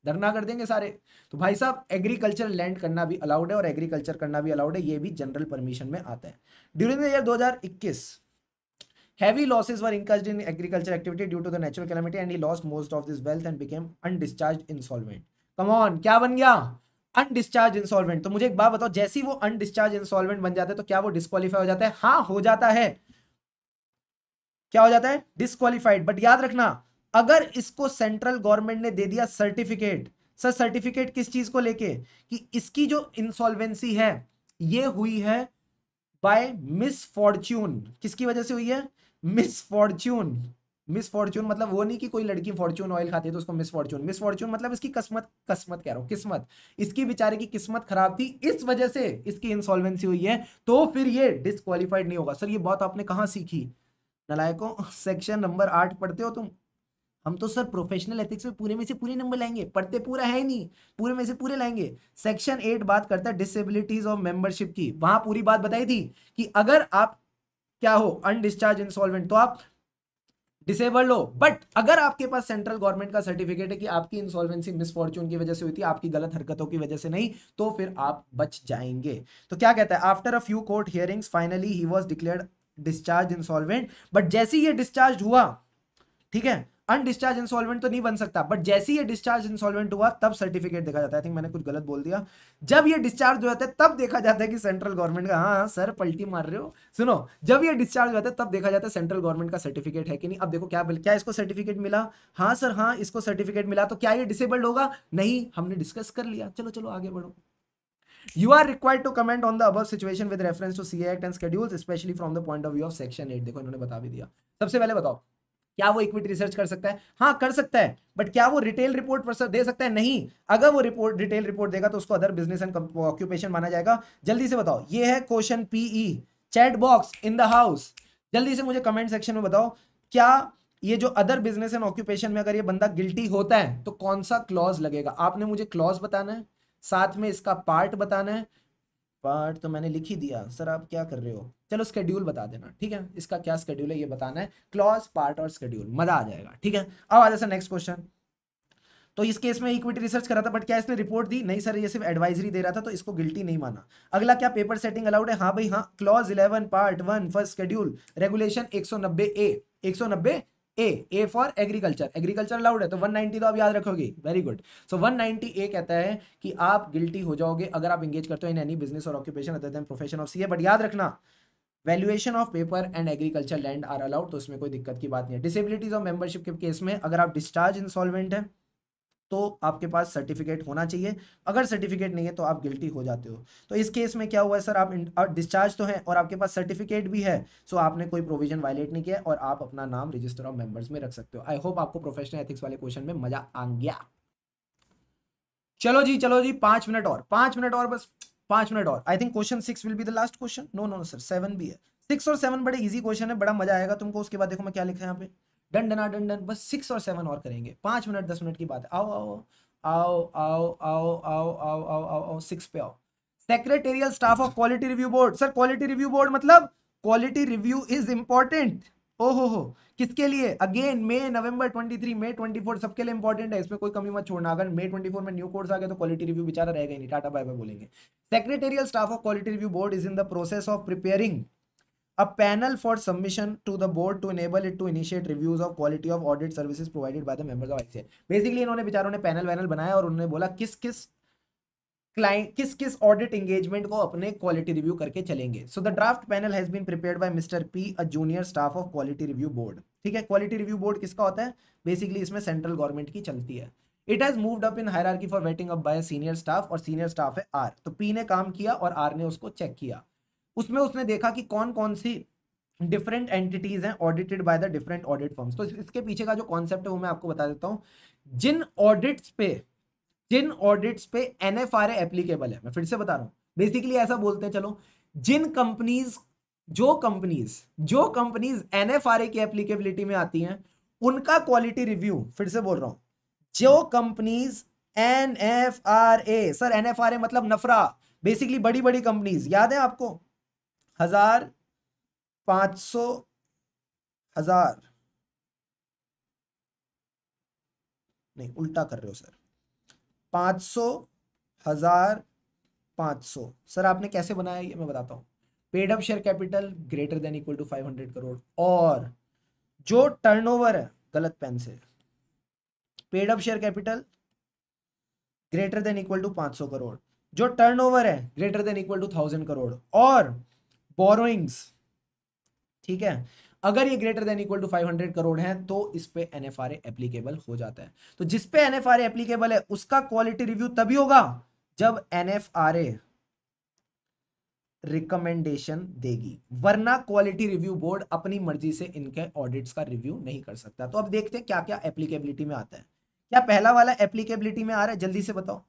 धरना कर देंगे सारे तो भाई साहब एग्रीकल्चर लैंड करना भी अलाउड है और एग्रीकल्चर करना भी अलाउड है ये भी जनरल परमिशन में आता है ड्यूरिंग द ईयर इक्कीस heavy losses were incurred in agriculture activity due to the natural calamity and he lost most of this wealth and became undischarged insolvent come on क्या बन गया अनडिस्चार्ज इंसॉल्वेंट तो मुझे एक बात बताओ जैसी वो अनडिस्चार्ज इंसॉल्वेंट बन जाते हैं तो क्या वो डिस्कालीफाई हो जाता है हाँ हो जाता है क्या हो जाता है डिस्कालीफाइड बट याद रखना अगर इसको सेंट्रल गवर्नमेंट ने दे दिया सर्टिफिकेट सर सर्टिफिकेट किस चीज को लेके कि इसकी जो इंसॉल्वेंसी है ये हुई है बाय मिसफॉर्च्यून किसकी वजह से हुई है मिसफॉर्च्यून मिस फॉर्चून मतलब वो नहीं कि कोई लड़की फॉर्चून ऑयल खाती है तो उसको मिस फॉर्चून मिस फॉर्चून मतलब इसकी किस्मत किस्मत कह रहा हूँ किस्मत इसकी बेचारे की किस्मत खराब थी इस वजह से इसकी इंसॉल्वेंसी हुई है तो फिर ये डिसक्वालिफाइड नहीं होगा सर ये बात आपने कहाँ सीखी नलायकों सेक्शन नंबर आठ पढ़ते हो तुम हम तो सर प्रोफेशनल एथिक्स में पूरे में से पूरे नंबर लाएंगे पढ़ते पूरा है नहीं पूरे में से पूरे लाएंगे सेक्शन एट बात करता है डिसेबिलिटीज ऑफ मेंबरशिप की वहां पूरी बात बताई थी कि अगर आप क्या हो अनडिस्चार्ज इंसॉल्वेंट तो आप डिसेबल्ड हो बट अगर आपके पास सेंट्रल गवर्नमेंट का सर्टिफिकेट है कि आपकी इंसॉल्वेंसी मिसफॉर्चून की वजह से हुई थी आपकी गलत हरकतों की वजह से नहीं तो फिर आप बच जाएंगे तो क्या कहता है after a few court hearings finally he was declare discharge insolvent but जैसे ही ये डिस्चार्ज हुआ ठीक है अनडिस्चार्ज इंसॉल्वेंट तो नहीं बन सकता बट जैसे ही ये डिस्चार्ज इंसॉल्वेंट हुआ तब सर्टिफिकेट देखा जाता है आई थिंक मैंने कुछ गलत बोल दिया जब ये डिस्चार्ज हो जाता है तब देखा जाता है कि सेंट्रल गवर्नमेंट का हाँ सर पलटी मार रहे हो सुनो जब ये डिस्चार्ज हो जाता है तब देखा जाता है सेंट्रल गवर्नमेंट का सर्टिफिकेट है कि नहीं अब देखो क्या क्या इसको सर्टिफिकेट मिला हाँ सर हाँ इसको सर्टिफिकेट मिला तो क्या ये डिसेबल्ड होगा नहीं हमने डिस्कस कर लिया चलो चलो आगे बढ़ो You are required to comment on the above situation with reference to CA Act and schedules, especially from the point of view of Section 8. देखो इन्होंने बता भी दिया सबसे पहले बताओ क्या वो इक्विटी रिसर्च कर सकता है हाँ कर सकता है बट क्या वो रिटेल रिपोर्ट दे सकता है नहीं अगर वो रिपोर्ट रिटेल रिपोर्ट देगा तो उसको अदर बिजनेस एंड ऑक्यूपेशन माना जाएगा जल्दी से बताओ ये है क्वेश्चन पीई chat box in the house जल्दी से मुझे कमेंट सेक्शन में बताओ क्या ये जो अदर बिजनेस एंड ऑक्यूपेशन में अगर ये बंदा गिल्टी होता है तो कौन सा क्लॉज लगेगा आपने मुझे क्लॉज बताना है साथ में इसका पार्ट बताना है पार्ट तो मैंने लिख ही दिया सर आप क्या कर रहे हो चलो स्केड्यूल बता देना ठीक है इसका क्या स्केड्यूल है ये बताना है क्लॉज पार्ट और स्केड्यूल मजा आ जाएगा ठीक है अब आ जाए नेक्स्ट क्वेश्चन तो इस केस में इक्विटी रिसर्च कर रहा था बट क्या इसने रिपोर्ट दी नहीं सर ये सिर्फ एडवाइजरी दे रहा था तो इसको गिल्टी नहीं माना अगला क्या पेपर सेटिंग अलाउड है हाँ भाई हाँ clause eleven part one first schedule regulation एक सौ नब्बे ए एक सौ नब्बे A A for agriculture agriculture allowed है तो 190 तो आप याद रखोगे वेरी गुड सो 190 ए कहता है कि आप गिल्टी हो जाओगे अगर आप इंगेज करते हो इन एनी बिजनेस और occupation other than profession of C but याद रखना valuation of paper and agriculture land are allowed तो उसमें कोई दिक्कत की बात नहीं है डिसेबिलिटीज ऑफ मेंबरशिप के केस में अगर आप डिस्चार्ज इंसॉल्वेंट है तो आपके पास सर्टिफिकेट होना चाहिए अगर सर्टिफिकेट नहीं है तो आप गिल्टी हो जाते हो तो इस केस में क्या हुआ है सर आप डिस्चार्ज तो हैं और आपके पास सर्टिफिकेट भी है सो आपने कोई प्रोविजन वायलेट नहीं किया और आप अपना नाम रजिस्टर ऑफ मेंबर्स में रख सकते हो आई होप आपको प्रोफेशनल एथिक्स वाले क्वेश्चन में मजा आ गया चलो जी चलो जी पांच मिनट और पांच मिनट और बस पांच मिनट और I think question six will be the last question no no sir seven भी है सिक्स और सेवन बड़े इजी क्वेश्चन है बड़ा मजा आएगा तुमको उसके बाद देखो मैं क्या लिखा है यहाँ पे डन डना डन डन बस सिक्स और सेवन और करेंगे पाँच मिनट दस मिनट की बात है आओ आओ आओ आओ आओ आओ आओ आओ आओ आओ सिक्स पे आओ secretarial staff of quality review board sir quality review board मतलब क्वालिटी रिव्यू इज इंपॉर्टेंट ओ हो हो किसके लिए अगेन मई नवंबर 23 मई 24 सबके लिए इंपॉर्टेंट है इसमें कोई कमी मत छोड़ना अगर मई 24 में न्यू कोर्स आ गया तो क्वालिटी रिव्यू बेचारा रहेगा ही नहीं टाटा बाय बाय बोलेंगे secretarial staff of quality review board is in the process of preparing a panel for submission to the board to enable it to initiate reviews of quality of audit services provided by the members of ICI. Basically इन्होंने बेचारों ने पैनल वैनल बनाया और उन्होंने बोला किस किस क्लाइंट किस किस ऑडिट एंगेजमेंट को अपने क्वालिटी रिव्यू करके चलेंगे so the draft panel has been prepared by Mister P a junior staff of quality review board ठीक है क्वालिटी रिव्यू बोर्ड किसका होता है बेसिकली इसमें सेंट्रल गवर्नमेंट की चलती है it has moved up in hierarchy for vetting up by senior staff और सीनियर स्टाफ है आर तो पी ने काम किया और आर ने उसको चेक किया उसमें उसने देखा कि कौन कौन सी डिफरेंट एंटिटीज हैं audited by the different audit forms तो इसके पीछे का जो कॉन्सेप्ट है वो मैं आपको बता देता हूँ जिन ऑडिट्स पे जिन ऑडिट्स पे एन एफ आर एप्लीकेबल है मैं फिर से बता रहा हूँ बेसिकली ऐसा बोलते हैं चलो जिन कंपनीज जो कंपनीज जो companies N F R A की एप्लीकेबिलिटी में आती हैं उनका क्वालिटी रिव्यू फिर से बोल रहा हूँ जो companies N F R A sir N F R A मतलब नफरा बेसिकली बड़ी बड़ी कंपनीज याद है आपको हजार पाँच सौ हजार नहीं उल्टा कर रहे हो सर पाँच सौ हजार पाँच सौ सर आपने कैसे बनाया ये मैं बताता हूँ paid up share capital greater than equal to five hundred crore और जो टर्नओवर है गलत पेन से paid up share capital greater than equal to पाँच सौ करोड़ जो टर्नओवर है greater than equal to thousand crore और बोरोइंग्स ठीक है अगर ये greater than equal to 500 crore है तो इस पे एनएफआरए एप्लीकेबल हो जाता है तो जिस पे एनएफआरए एप्लीकेबल है उसका क्वालिटी रिव्यू तभी होगा जब एनएफआरए रिकमेंडेशन देगी वरना क्वालिटी रिव्यू बोर्ड अपनी मर्जी से इनके ऑडिट्स का रिव्यू नहीं कर सकता तो अब देखते हैं क्या क्या एप्लीकेबिलिटी में आता है क्या पहला वाला एप्लीकेबिलिटी में आ रहा है जल्दी से बताओ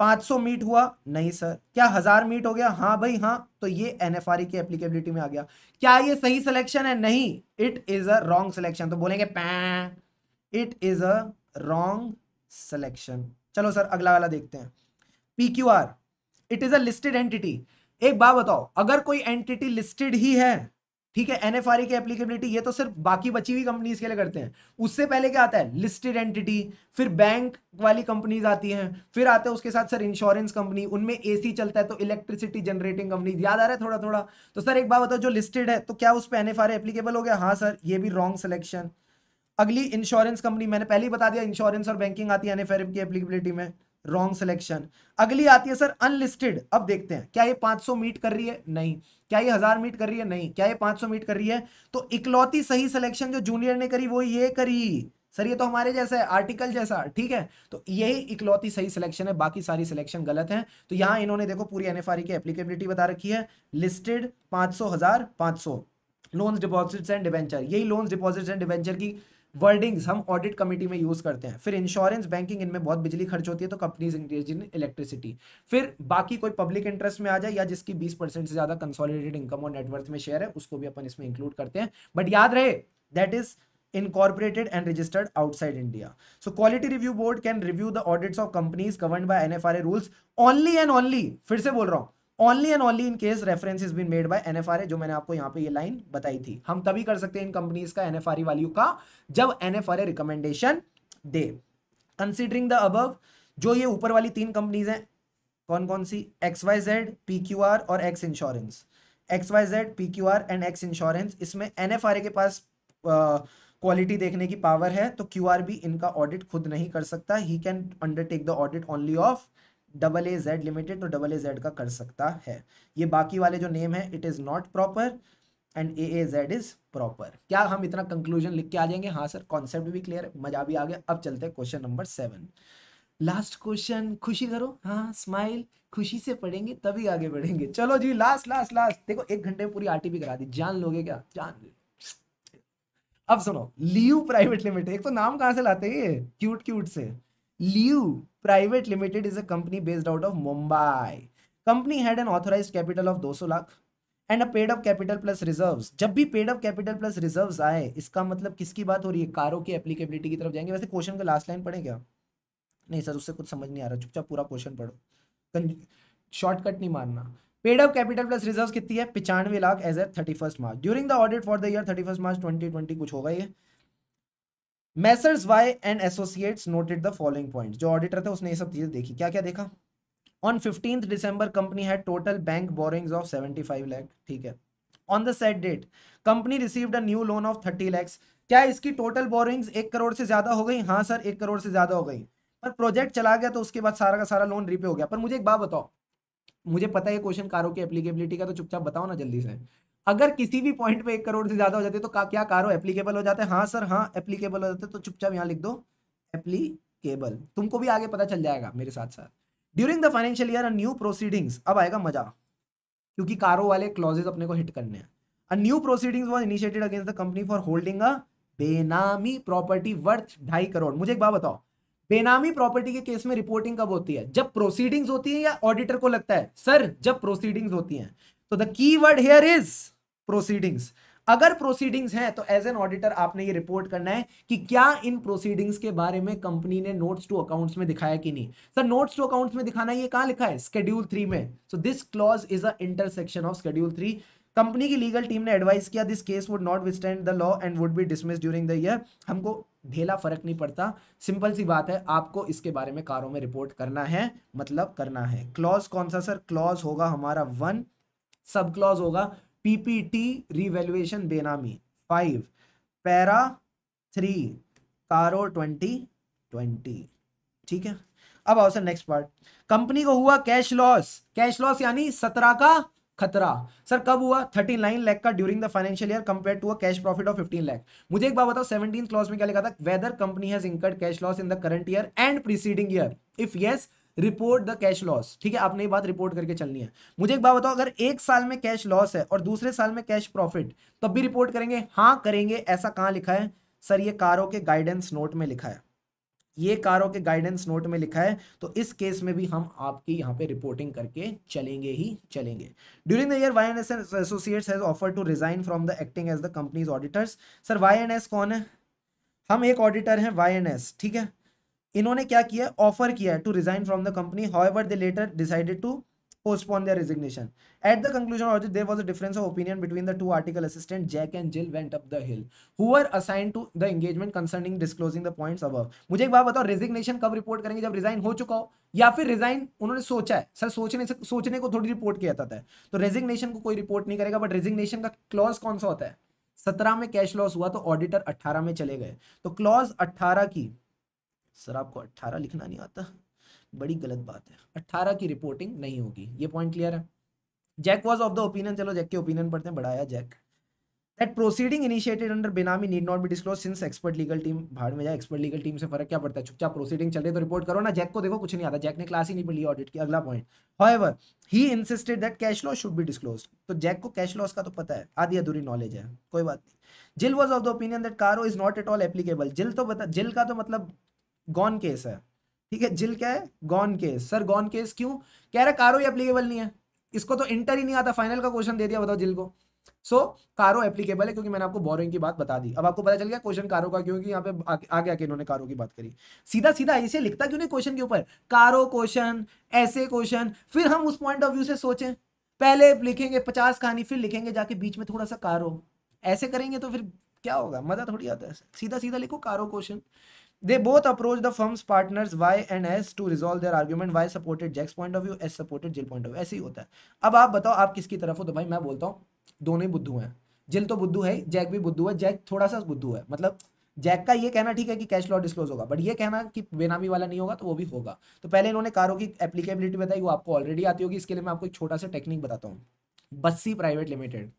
500 मीट हुआ नहीं सर क्या हजार मीट हो गया हाँ भाई हाँ तो ये एन एफ e की एप्लीकेबिलिटी में आ गया क्या ये सही सिलेक्शन है नहीं it is a wrong selection तो बोलेंगे it is a wrong selection चलो सर अगला वाला देखते हैं P Q R it is a listed entity एक बात बताओ अगर कोई एंटिटी लिस्टेड ही है ठीक है एनएफआरए e की एप्लीकेबिलिटी ये तो सिर्फ बाकी बची हुई कंपनीज के लिए करते हैं उससे पहले क्या आता है लिस्टेड एंटिटी फिर बैंक वाली कंपनीज आती हैं फिर आते हैं उसके साथ सर इंश्योरेंस कंपनी उनमें एसी चलता है तो इलेक्ट्रिसिटी जनरेटिंग कंपनी याद आ रहा है थोड़ा थोड़ा तो सर एक बात बताओ जो लिस्टेड है तो क्या उस पर एन एप्लीकेबल हो गया हाँ सर ये भी रॉन्ग सिलेक्शन अगली इंश्योरेंस कंपनी मैंने पहले ही बता दिया इंश्योरेंस और बैंकिंग आती है एन e की एप्लीकेबिलिटी में रॉन्ग सिलेक्शन अगली आती है सर अनलिस्टेड अब देखते हैं क्या ये 500 मीट कर रही है नहीं क्या ये हजार मीट कर रही है नहीं क्या ये 500 मीट कर रही है तो इकलौती सही सिलेक्शन जो जूनियर ने करी वो ये करी सर ये तो हमारे जैसा है आर्टिकल जैसा ठीक है तो यही इकलौती सही सिलेक्शन है बाकी सारी सिलेक्शन गलत है तो यहां इन्होंने देखो पूरी एन की एप्लीकेबिलिटी बता रखी है लिस्टेड पांच सौ हजार पांच सौ लोन्स डिपॉजिट्स एंड डिवेंचर यही लोन्स डिपॉजिट्स एंड डिवेंचर की वर्डिंग्स हम ऑडिट कमेटी में यूज़ करते हैं फिर इंश्योरेंस बैंकिंग इनमें बहुत बिजली खर्च होती है तो कंपनीज इंक्रीज इन इलेक्ट्रिसिटी फिर बाकी कोई पब्लिक इंटरेस्ट में आ जाए या जिसकी बीस परसेंट से ज़्यादा कंसोलिडेटेड इनकम और नेटवर्थ में शेयर है उसको भी अपन इसमें इंक्लूड करते हैं बट याद रहे that is incorporated and registered outside India. So quality review board can review the audits of companies governed by NFRA rules only and only. फिर से बोल रहा हूँ only and only in case reference is been made by NFRA जो मैंने आपको यहाँ पे ये लाइन बताई थी हम तभी कर सकते हैं इन कंपनीज का एनएफआरए वैल्यू का जब एनएफआरए रिकमेंडेशन दे कंसिडरिंग द अबव जो ये ऊपर वाली तीन कंपनीज हैं कौन कौन सी X Y Z P Q R और X insurance X Y Z P Q R and X insurance इसमें एन एफ आर ए के पास क्वालिटी uh, देखने की पावर है तो क्यू आर भी इनका ऑडिट खुद नहीं कर सकता he can undertake the audit only of double A Z limited तो डबल ए जेड का कर सकता है ये बाकी वाले जो नेम है it is not proper and A A Z is proper क्या हम इतना कंक्लूजन लिख के आ जाएंगे हाँ सर कॉन्सेप्ट भी क्लियर मज़ा भी आ गया अब चलते हैं question number seven last question खुशी करो हाँ स्माइल खुशी से पढ़ेंगे तभी आगे बढ़ेंगे चलो जी लास्ट लास्ट लास्ट देखो एक घंटे में पूरी आरटीपी करा दी जान लोगे क्या जान अब सुनो लियू प्राइवेट लिमिटेड एक तो नाम कहाँ से लाते हैं क्यूट क्यूट से Liu Private Limited is a company based out of Mumbai. Company had an authorized capital of 200 lakh and a paid up capital plus reserves. जब भी paid up capital plus reserves आए इसका मतलब किसकी बात हो रही है कारों की applicability की तरफ जाएंगे वैसे क्वेश्चन का लास्ट लाइन पढ़े क्या नहीं सर उससे कुछ समझ नहीं आ रहा चुपचाप पूरा क्वेश्चन पढ़ो शॉर्टकट नहीं मारना paid of capital plus reserve कितनी है पिचानवे lakh as a thirty first March during the audit for the year thirty first March twenty twenty कुछ होगा ये Messrs Y and associates noted the following point जो ऑडिटर थे उसने ये सब चीज़ें देखी क्या क्या देखा ऑन फिफ्टींथ डिसंबर कंपनी है total bank borrowing of seventy five lakh ठीक है on the set date company received a new loan of thirty lakhs क्या इसकी टोटल बोरिंग एक करोड़ से ज़्यादा हो गई हाँ सर एक करोड़ से ज़्यादा हो गई पर प्रोजेक्ट चला गया तो उसके बाद सारा का सारा लोन रिपे हो गया पर मुझे एक बात बताओ मुझे पता है क्वेश्चन कारों की एप्लीकेबिलिटी का तो चुपचाप बताओ ना जल्दी से अगर किसी भी पॉइंट पे एक करोड़ से ज्यादा हो जाते तो क्या कारो एप्लीकेबल हो जाते हैं हाँ सर हाँ एप्लीकेबल हो जाते तो चुपचाप यहाँ लिख दो एप्लीकेबल तुमको भी आगे पता चल जाएगा मेरे साथ साथ during the financial year new proceedings अब आएगा मजा क्योंकि कारो वाले क्लॉजेज अपने को हिट करने हैं a new proceedings was initiated against the company for holding a benami property worth ढाई करोड़ मुझे एक बात बताओ बेनामी प्रॉपर्टी के केस में रिपोर्टिंग कब होती है जब प्रोसीडिंग्स होती है या ऑडिटर को लगता है सर जब प्रोसीडिंग्स होती हैं तो the key word here is proceedings अगर प्रोसीडिंग्स हैं तो एज एन ऑडिटर आपने ये रिपोर्ट करना है कि क्या इन प्रोसीडिंग्स के बारे में कंपनी ने नोट्स टू अकाउंट्स में दिखाया कि नहीं सर नोट्स टू अकाउंट्स में दिखाना ये कहां लिखा है स्केड्यूल थ्री में so this clause is a intersection of schedule three company की लीगल टीम ने एडवाइस किया this case would not withstand the law and would be dismiss during the year हमको ढेला फर्क नहीं पड़ता सिंपल सी बात है आपको इसके बारे में कारों में रिपोर्ट करना है मतलब करना है क्लॉज कौन सा सर क्लॉज होगा हमारा वन सब क्लॉज होगा PPT revaluation benami five para three कारो ट्वेंटी ट्वेंटी ठीक है अब आओ सर नेक्स्ट पार्ट कंपनी को हुआ कैश लॉस कैश लॉस यानी सत्रह का खतरा सर कब हुआ थर्टी नाइन लैख का during the financial year compare to a cash profit of fifteen lakh मुझे एक बात बताओ सेवनटीन क्लॉज में क्या लिखा था whether company has incurred cash loss in the current year and preceding year if yes report the cash loss ठीक है आपने ये बात रिपोर्ट करके चलनी है मुझे एक बात बताओ अगर एक साल में कैश लॉस है और दूसरे साल में कैश प्रॉफिट तब भी रिपोर्ट करेंगे हाँ करेंगे ऐसा कहाँ लिखा है सर ये कारों के गाइडेंस नोट में लिखा है ये कारों के गाइडेंस नोट में लिखा है तो इस केस में भी हम आपकी यहाँ पे रिपोर्टिंग करके चलेंगे ही चलेंगे during the year Y N S associates has offer to resign from the acting as the company's auditors sir Y N S कौन है हम एक ऑडिटर हैं वाई एन एस ठीक है इन्होंने क्या किया ऑफर किया to resign from the company how however they later decided to postpone their resignation at the conclusion of there was a difference of opinion between the two article assistant Jack and Jill went up the hill who're assign to the engagement concerning disclosing the points above मुझे एक बात बताओ रिजिग्नेशन कब रिपोर्ट करेंगे जब रिजाइन हो चुका हो या फिर रिजाइन उन्होंने सोचा है सर सोचने से सोचने को थोड़ी रिपोर्ट किया जाता है तो रेजिग्नेशन को कोई रिपोर्ट नहीं करेगा बट रिजिग्नेशन का क्लॉज कौन सा होता है सत्रह में कैश लॉस हुआ तो ऑडिटर अट्ठारह में चले गए तो क्लॉज अट्ठारह की सर आपको अट्ठारह लिखना नहीं आता बड़ी गलत बात है अट्ठारह की रिपोर्टिंग नहीं होगी ये पॉइंट क्लियर है Jack was of the opinion चलो जैक के ओपिनियन पढ़ते हैं बढ़ाया Jack that proceeding initiated under benami need not be disclose since expert legal team भाड़ में जाए एक्सपर्ट लीगल टीम से फर्क क्या पड़ता है चुपचाप प्रोसीडिंग चल रही तो रिपोर्ट करो ना जैक को देखो कुछ नहीं आता जैक ने क्लास ही नहीं पढ़ी ऑडिट की अगला point however he insisted that cash loss should be disclose तो जैक को कैश लॉस का तो पता है आधी अधूरी नॉलेज है कोई बात नहीं Jill was of the opinion that CARO is not at all applicable Jill तो बता जिल का तो मतलब गॉन केस है ठीक है जिल क्या है gone case sir gone case क्यों कह रहा कारो एप्लीकेबल नहीं है इसको तो इंटर ही नहीं आता फाइनल का क्वेश्चन दे दिया बताओ जिल को सो so, कारो एप्लीकेबल है क्योंकि मैंने आपको बोरिंग की बात बता दी अब आपको पता चल गया क्वेश्चन कारो का क्योंकि यहाँ पे आगे आगे, आगे इन्होंने कारो की बात करी सीधा सीधा ऐसे लिखता क्यों नहीं क्वेश्चन के ऊपर कारो क्वेश्चन ऐसे क्वेश्चन फिर हम उस पॉइंट ऑफ व्यू से सोचें पहले लिखेंगे पचास कहानी फिर लिखेंगे जाके बीच में थोड़ा सा कारो ऐसे करेंगे तो फिर क्या होगा मजा थोड़ी आता है सीधा सीधा लिखो CARO question They both approached the firm's partners Y and S to resolve their argument. Y supported Jack's point of view, S supported Jill point of view. aise hi hota hai ab aap batao aap kiski taraf ho to bhai main bolta hu dono hi buddhu hain jill to buddhu hai jack bhi buddhu hai jack thoda sa buddhu hai matlab Jack का ये कहना ठीक है कि कैश लॉ डिस्क्लोज होगा बट ये कहना कि बेनामी वाला नहीं होगा तो वो भी होगा तो पहले इन्होंने कारों की एप्लीकेबिलिटी बताई वो आपको ऑलरेडी आती होगी इसके लिए मैं आपको एक छोटा सा टेक्निक बताता हूँ बस्सी प्राइवेट लिमिटेड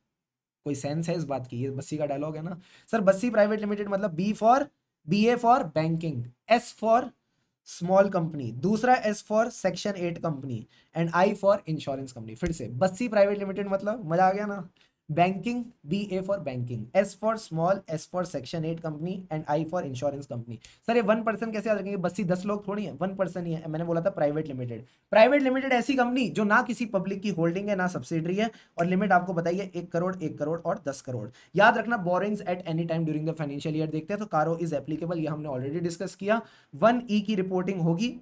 कोई सेंस है इस बात की ये बस्सी का डायलॉग है ना सर बस्सी प्राइवेट लिमिटेड मतलब B for B A for banking S for small company दूसरा S for section eight company and I for insurance company फिर से बस्सी प्राइवेट लिमिटेड मतलब मजा आ गया ना banking B A for banking S for small S for section eight company and I for insurance company sir ये वन पर्सन कैसे याद रखेंगे बस ही दस लोग थोड़ी है वन पर्सन ही है मैंने बोला था प्राइवेट लिमिटेड प्राइवेट लिमिटेड ऐसी कंपनी जो ना किसी पब्लिक की होल्डिंग है ना सब्सिडी है और लिमिट आपको बताइए एक करोड़ एक करोड़ और दस करोड़ याद रखना borrowing at any time during the financial year देखते हैं तो कारो इज एप्लीकेबल ये हमने ऑलरेडी डिस्कस किया वन ई e की रिपोर्टिंग होगी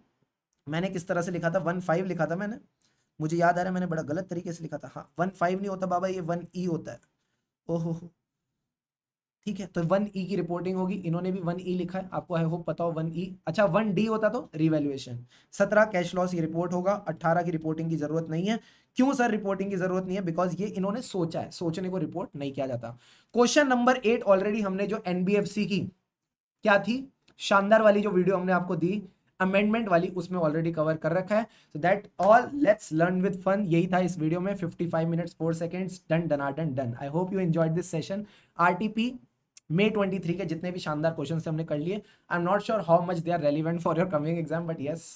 मैंने किस तरह से लिखा था वन फाइव लिखा था मैंने मुझे याद आ रहा है मैंने बड़ा गलत तरीके से लिखा था हाँ वन फाइव नहीं होता बाबा ये वन ई होता है ओहो हो ठीक है तो वन ई की रिपोर्टिंग होगी इन्होंने भी वन ई लिखा है आपको आई होप पता हो वन ई अच्छा वन डी होता तो रिवेल्युएशन सत्रह कैश लॉस ये रिपोर्ट होगा अट्ठारह की रिपोर्टिंग की जरूरत नहीं है क्यों सर रिपोर्टिंग की जरूरत नहीं है बिकॉज ये इन्होंने सोचा है सोचने को रिपोर्ट नहीं किया जाता क्वेश्चन नंबर एट ऑलरेडी हमने जो एनबीएफसी की क्या थी शानदार वाली जो वीडियो हमने आपको दी अमेंडमेंट वाली उसमें ऑलरेडी कवर कर रखा है so that all let's learn with fun यही था इस वीडियो में 55 minutes four seconds done done are done done I hope you enjoyed this session RTP May 23 के जितने भी शानदार क्वेश्चन हमने कर लिए I am not sure how much they are relevant for your coming exam but yes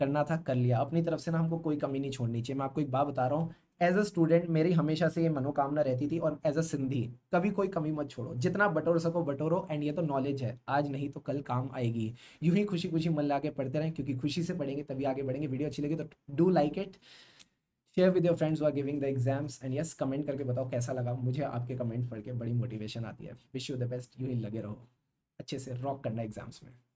करना था कर लिया अपनी तरफ से ना हमको कोई कमी नहीं छोड़नी चाहिए मैं आपको एक बात बता रहा हूँ एज अ स्टूडेंट मेरी हमेशा से ये मनोकामना रहती थी और एज अ सिंधी कभी कोई कमी मत छोड़ो जितना बटोर सको बटोरो एंड ये तो नॉलेज है आज नहीं तो कल काम आएगी यूं ही खुशी खुशी मन लगा के पढ़ते रहें क्योंकि खुशी से पढ़ेंगे तभी आगे बढ़ेंगे वीडियो अच्छी लगी तो do like it share with your friends are giving the exams and yes comment करके बताओ कैसा लगा मुझे आपके कमेंट पढ़ के बड़ी मोटिवेशन आती है विश यू द बेस्ट यू ही लगे रहो अच्छे से रॉक करना एग्जाम्स में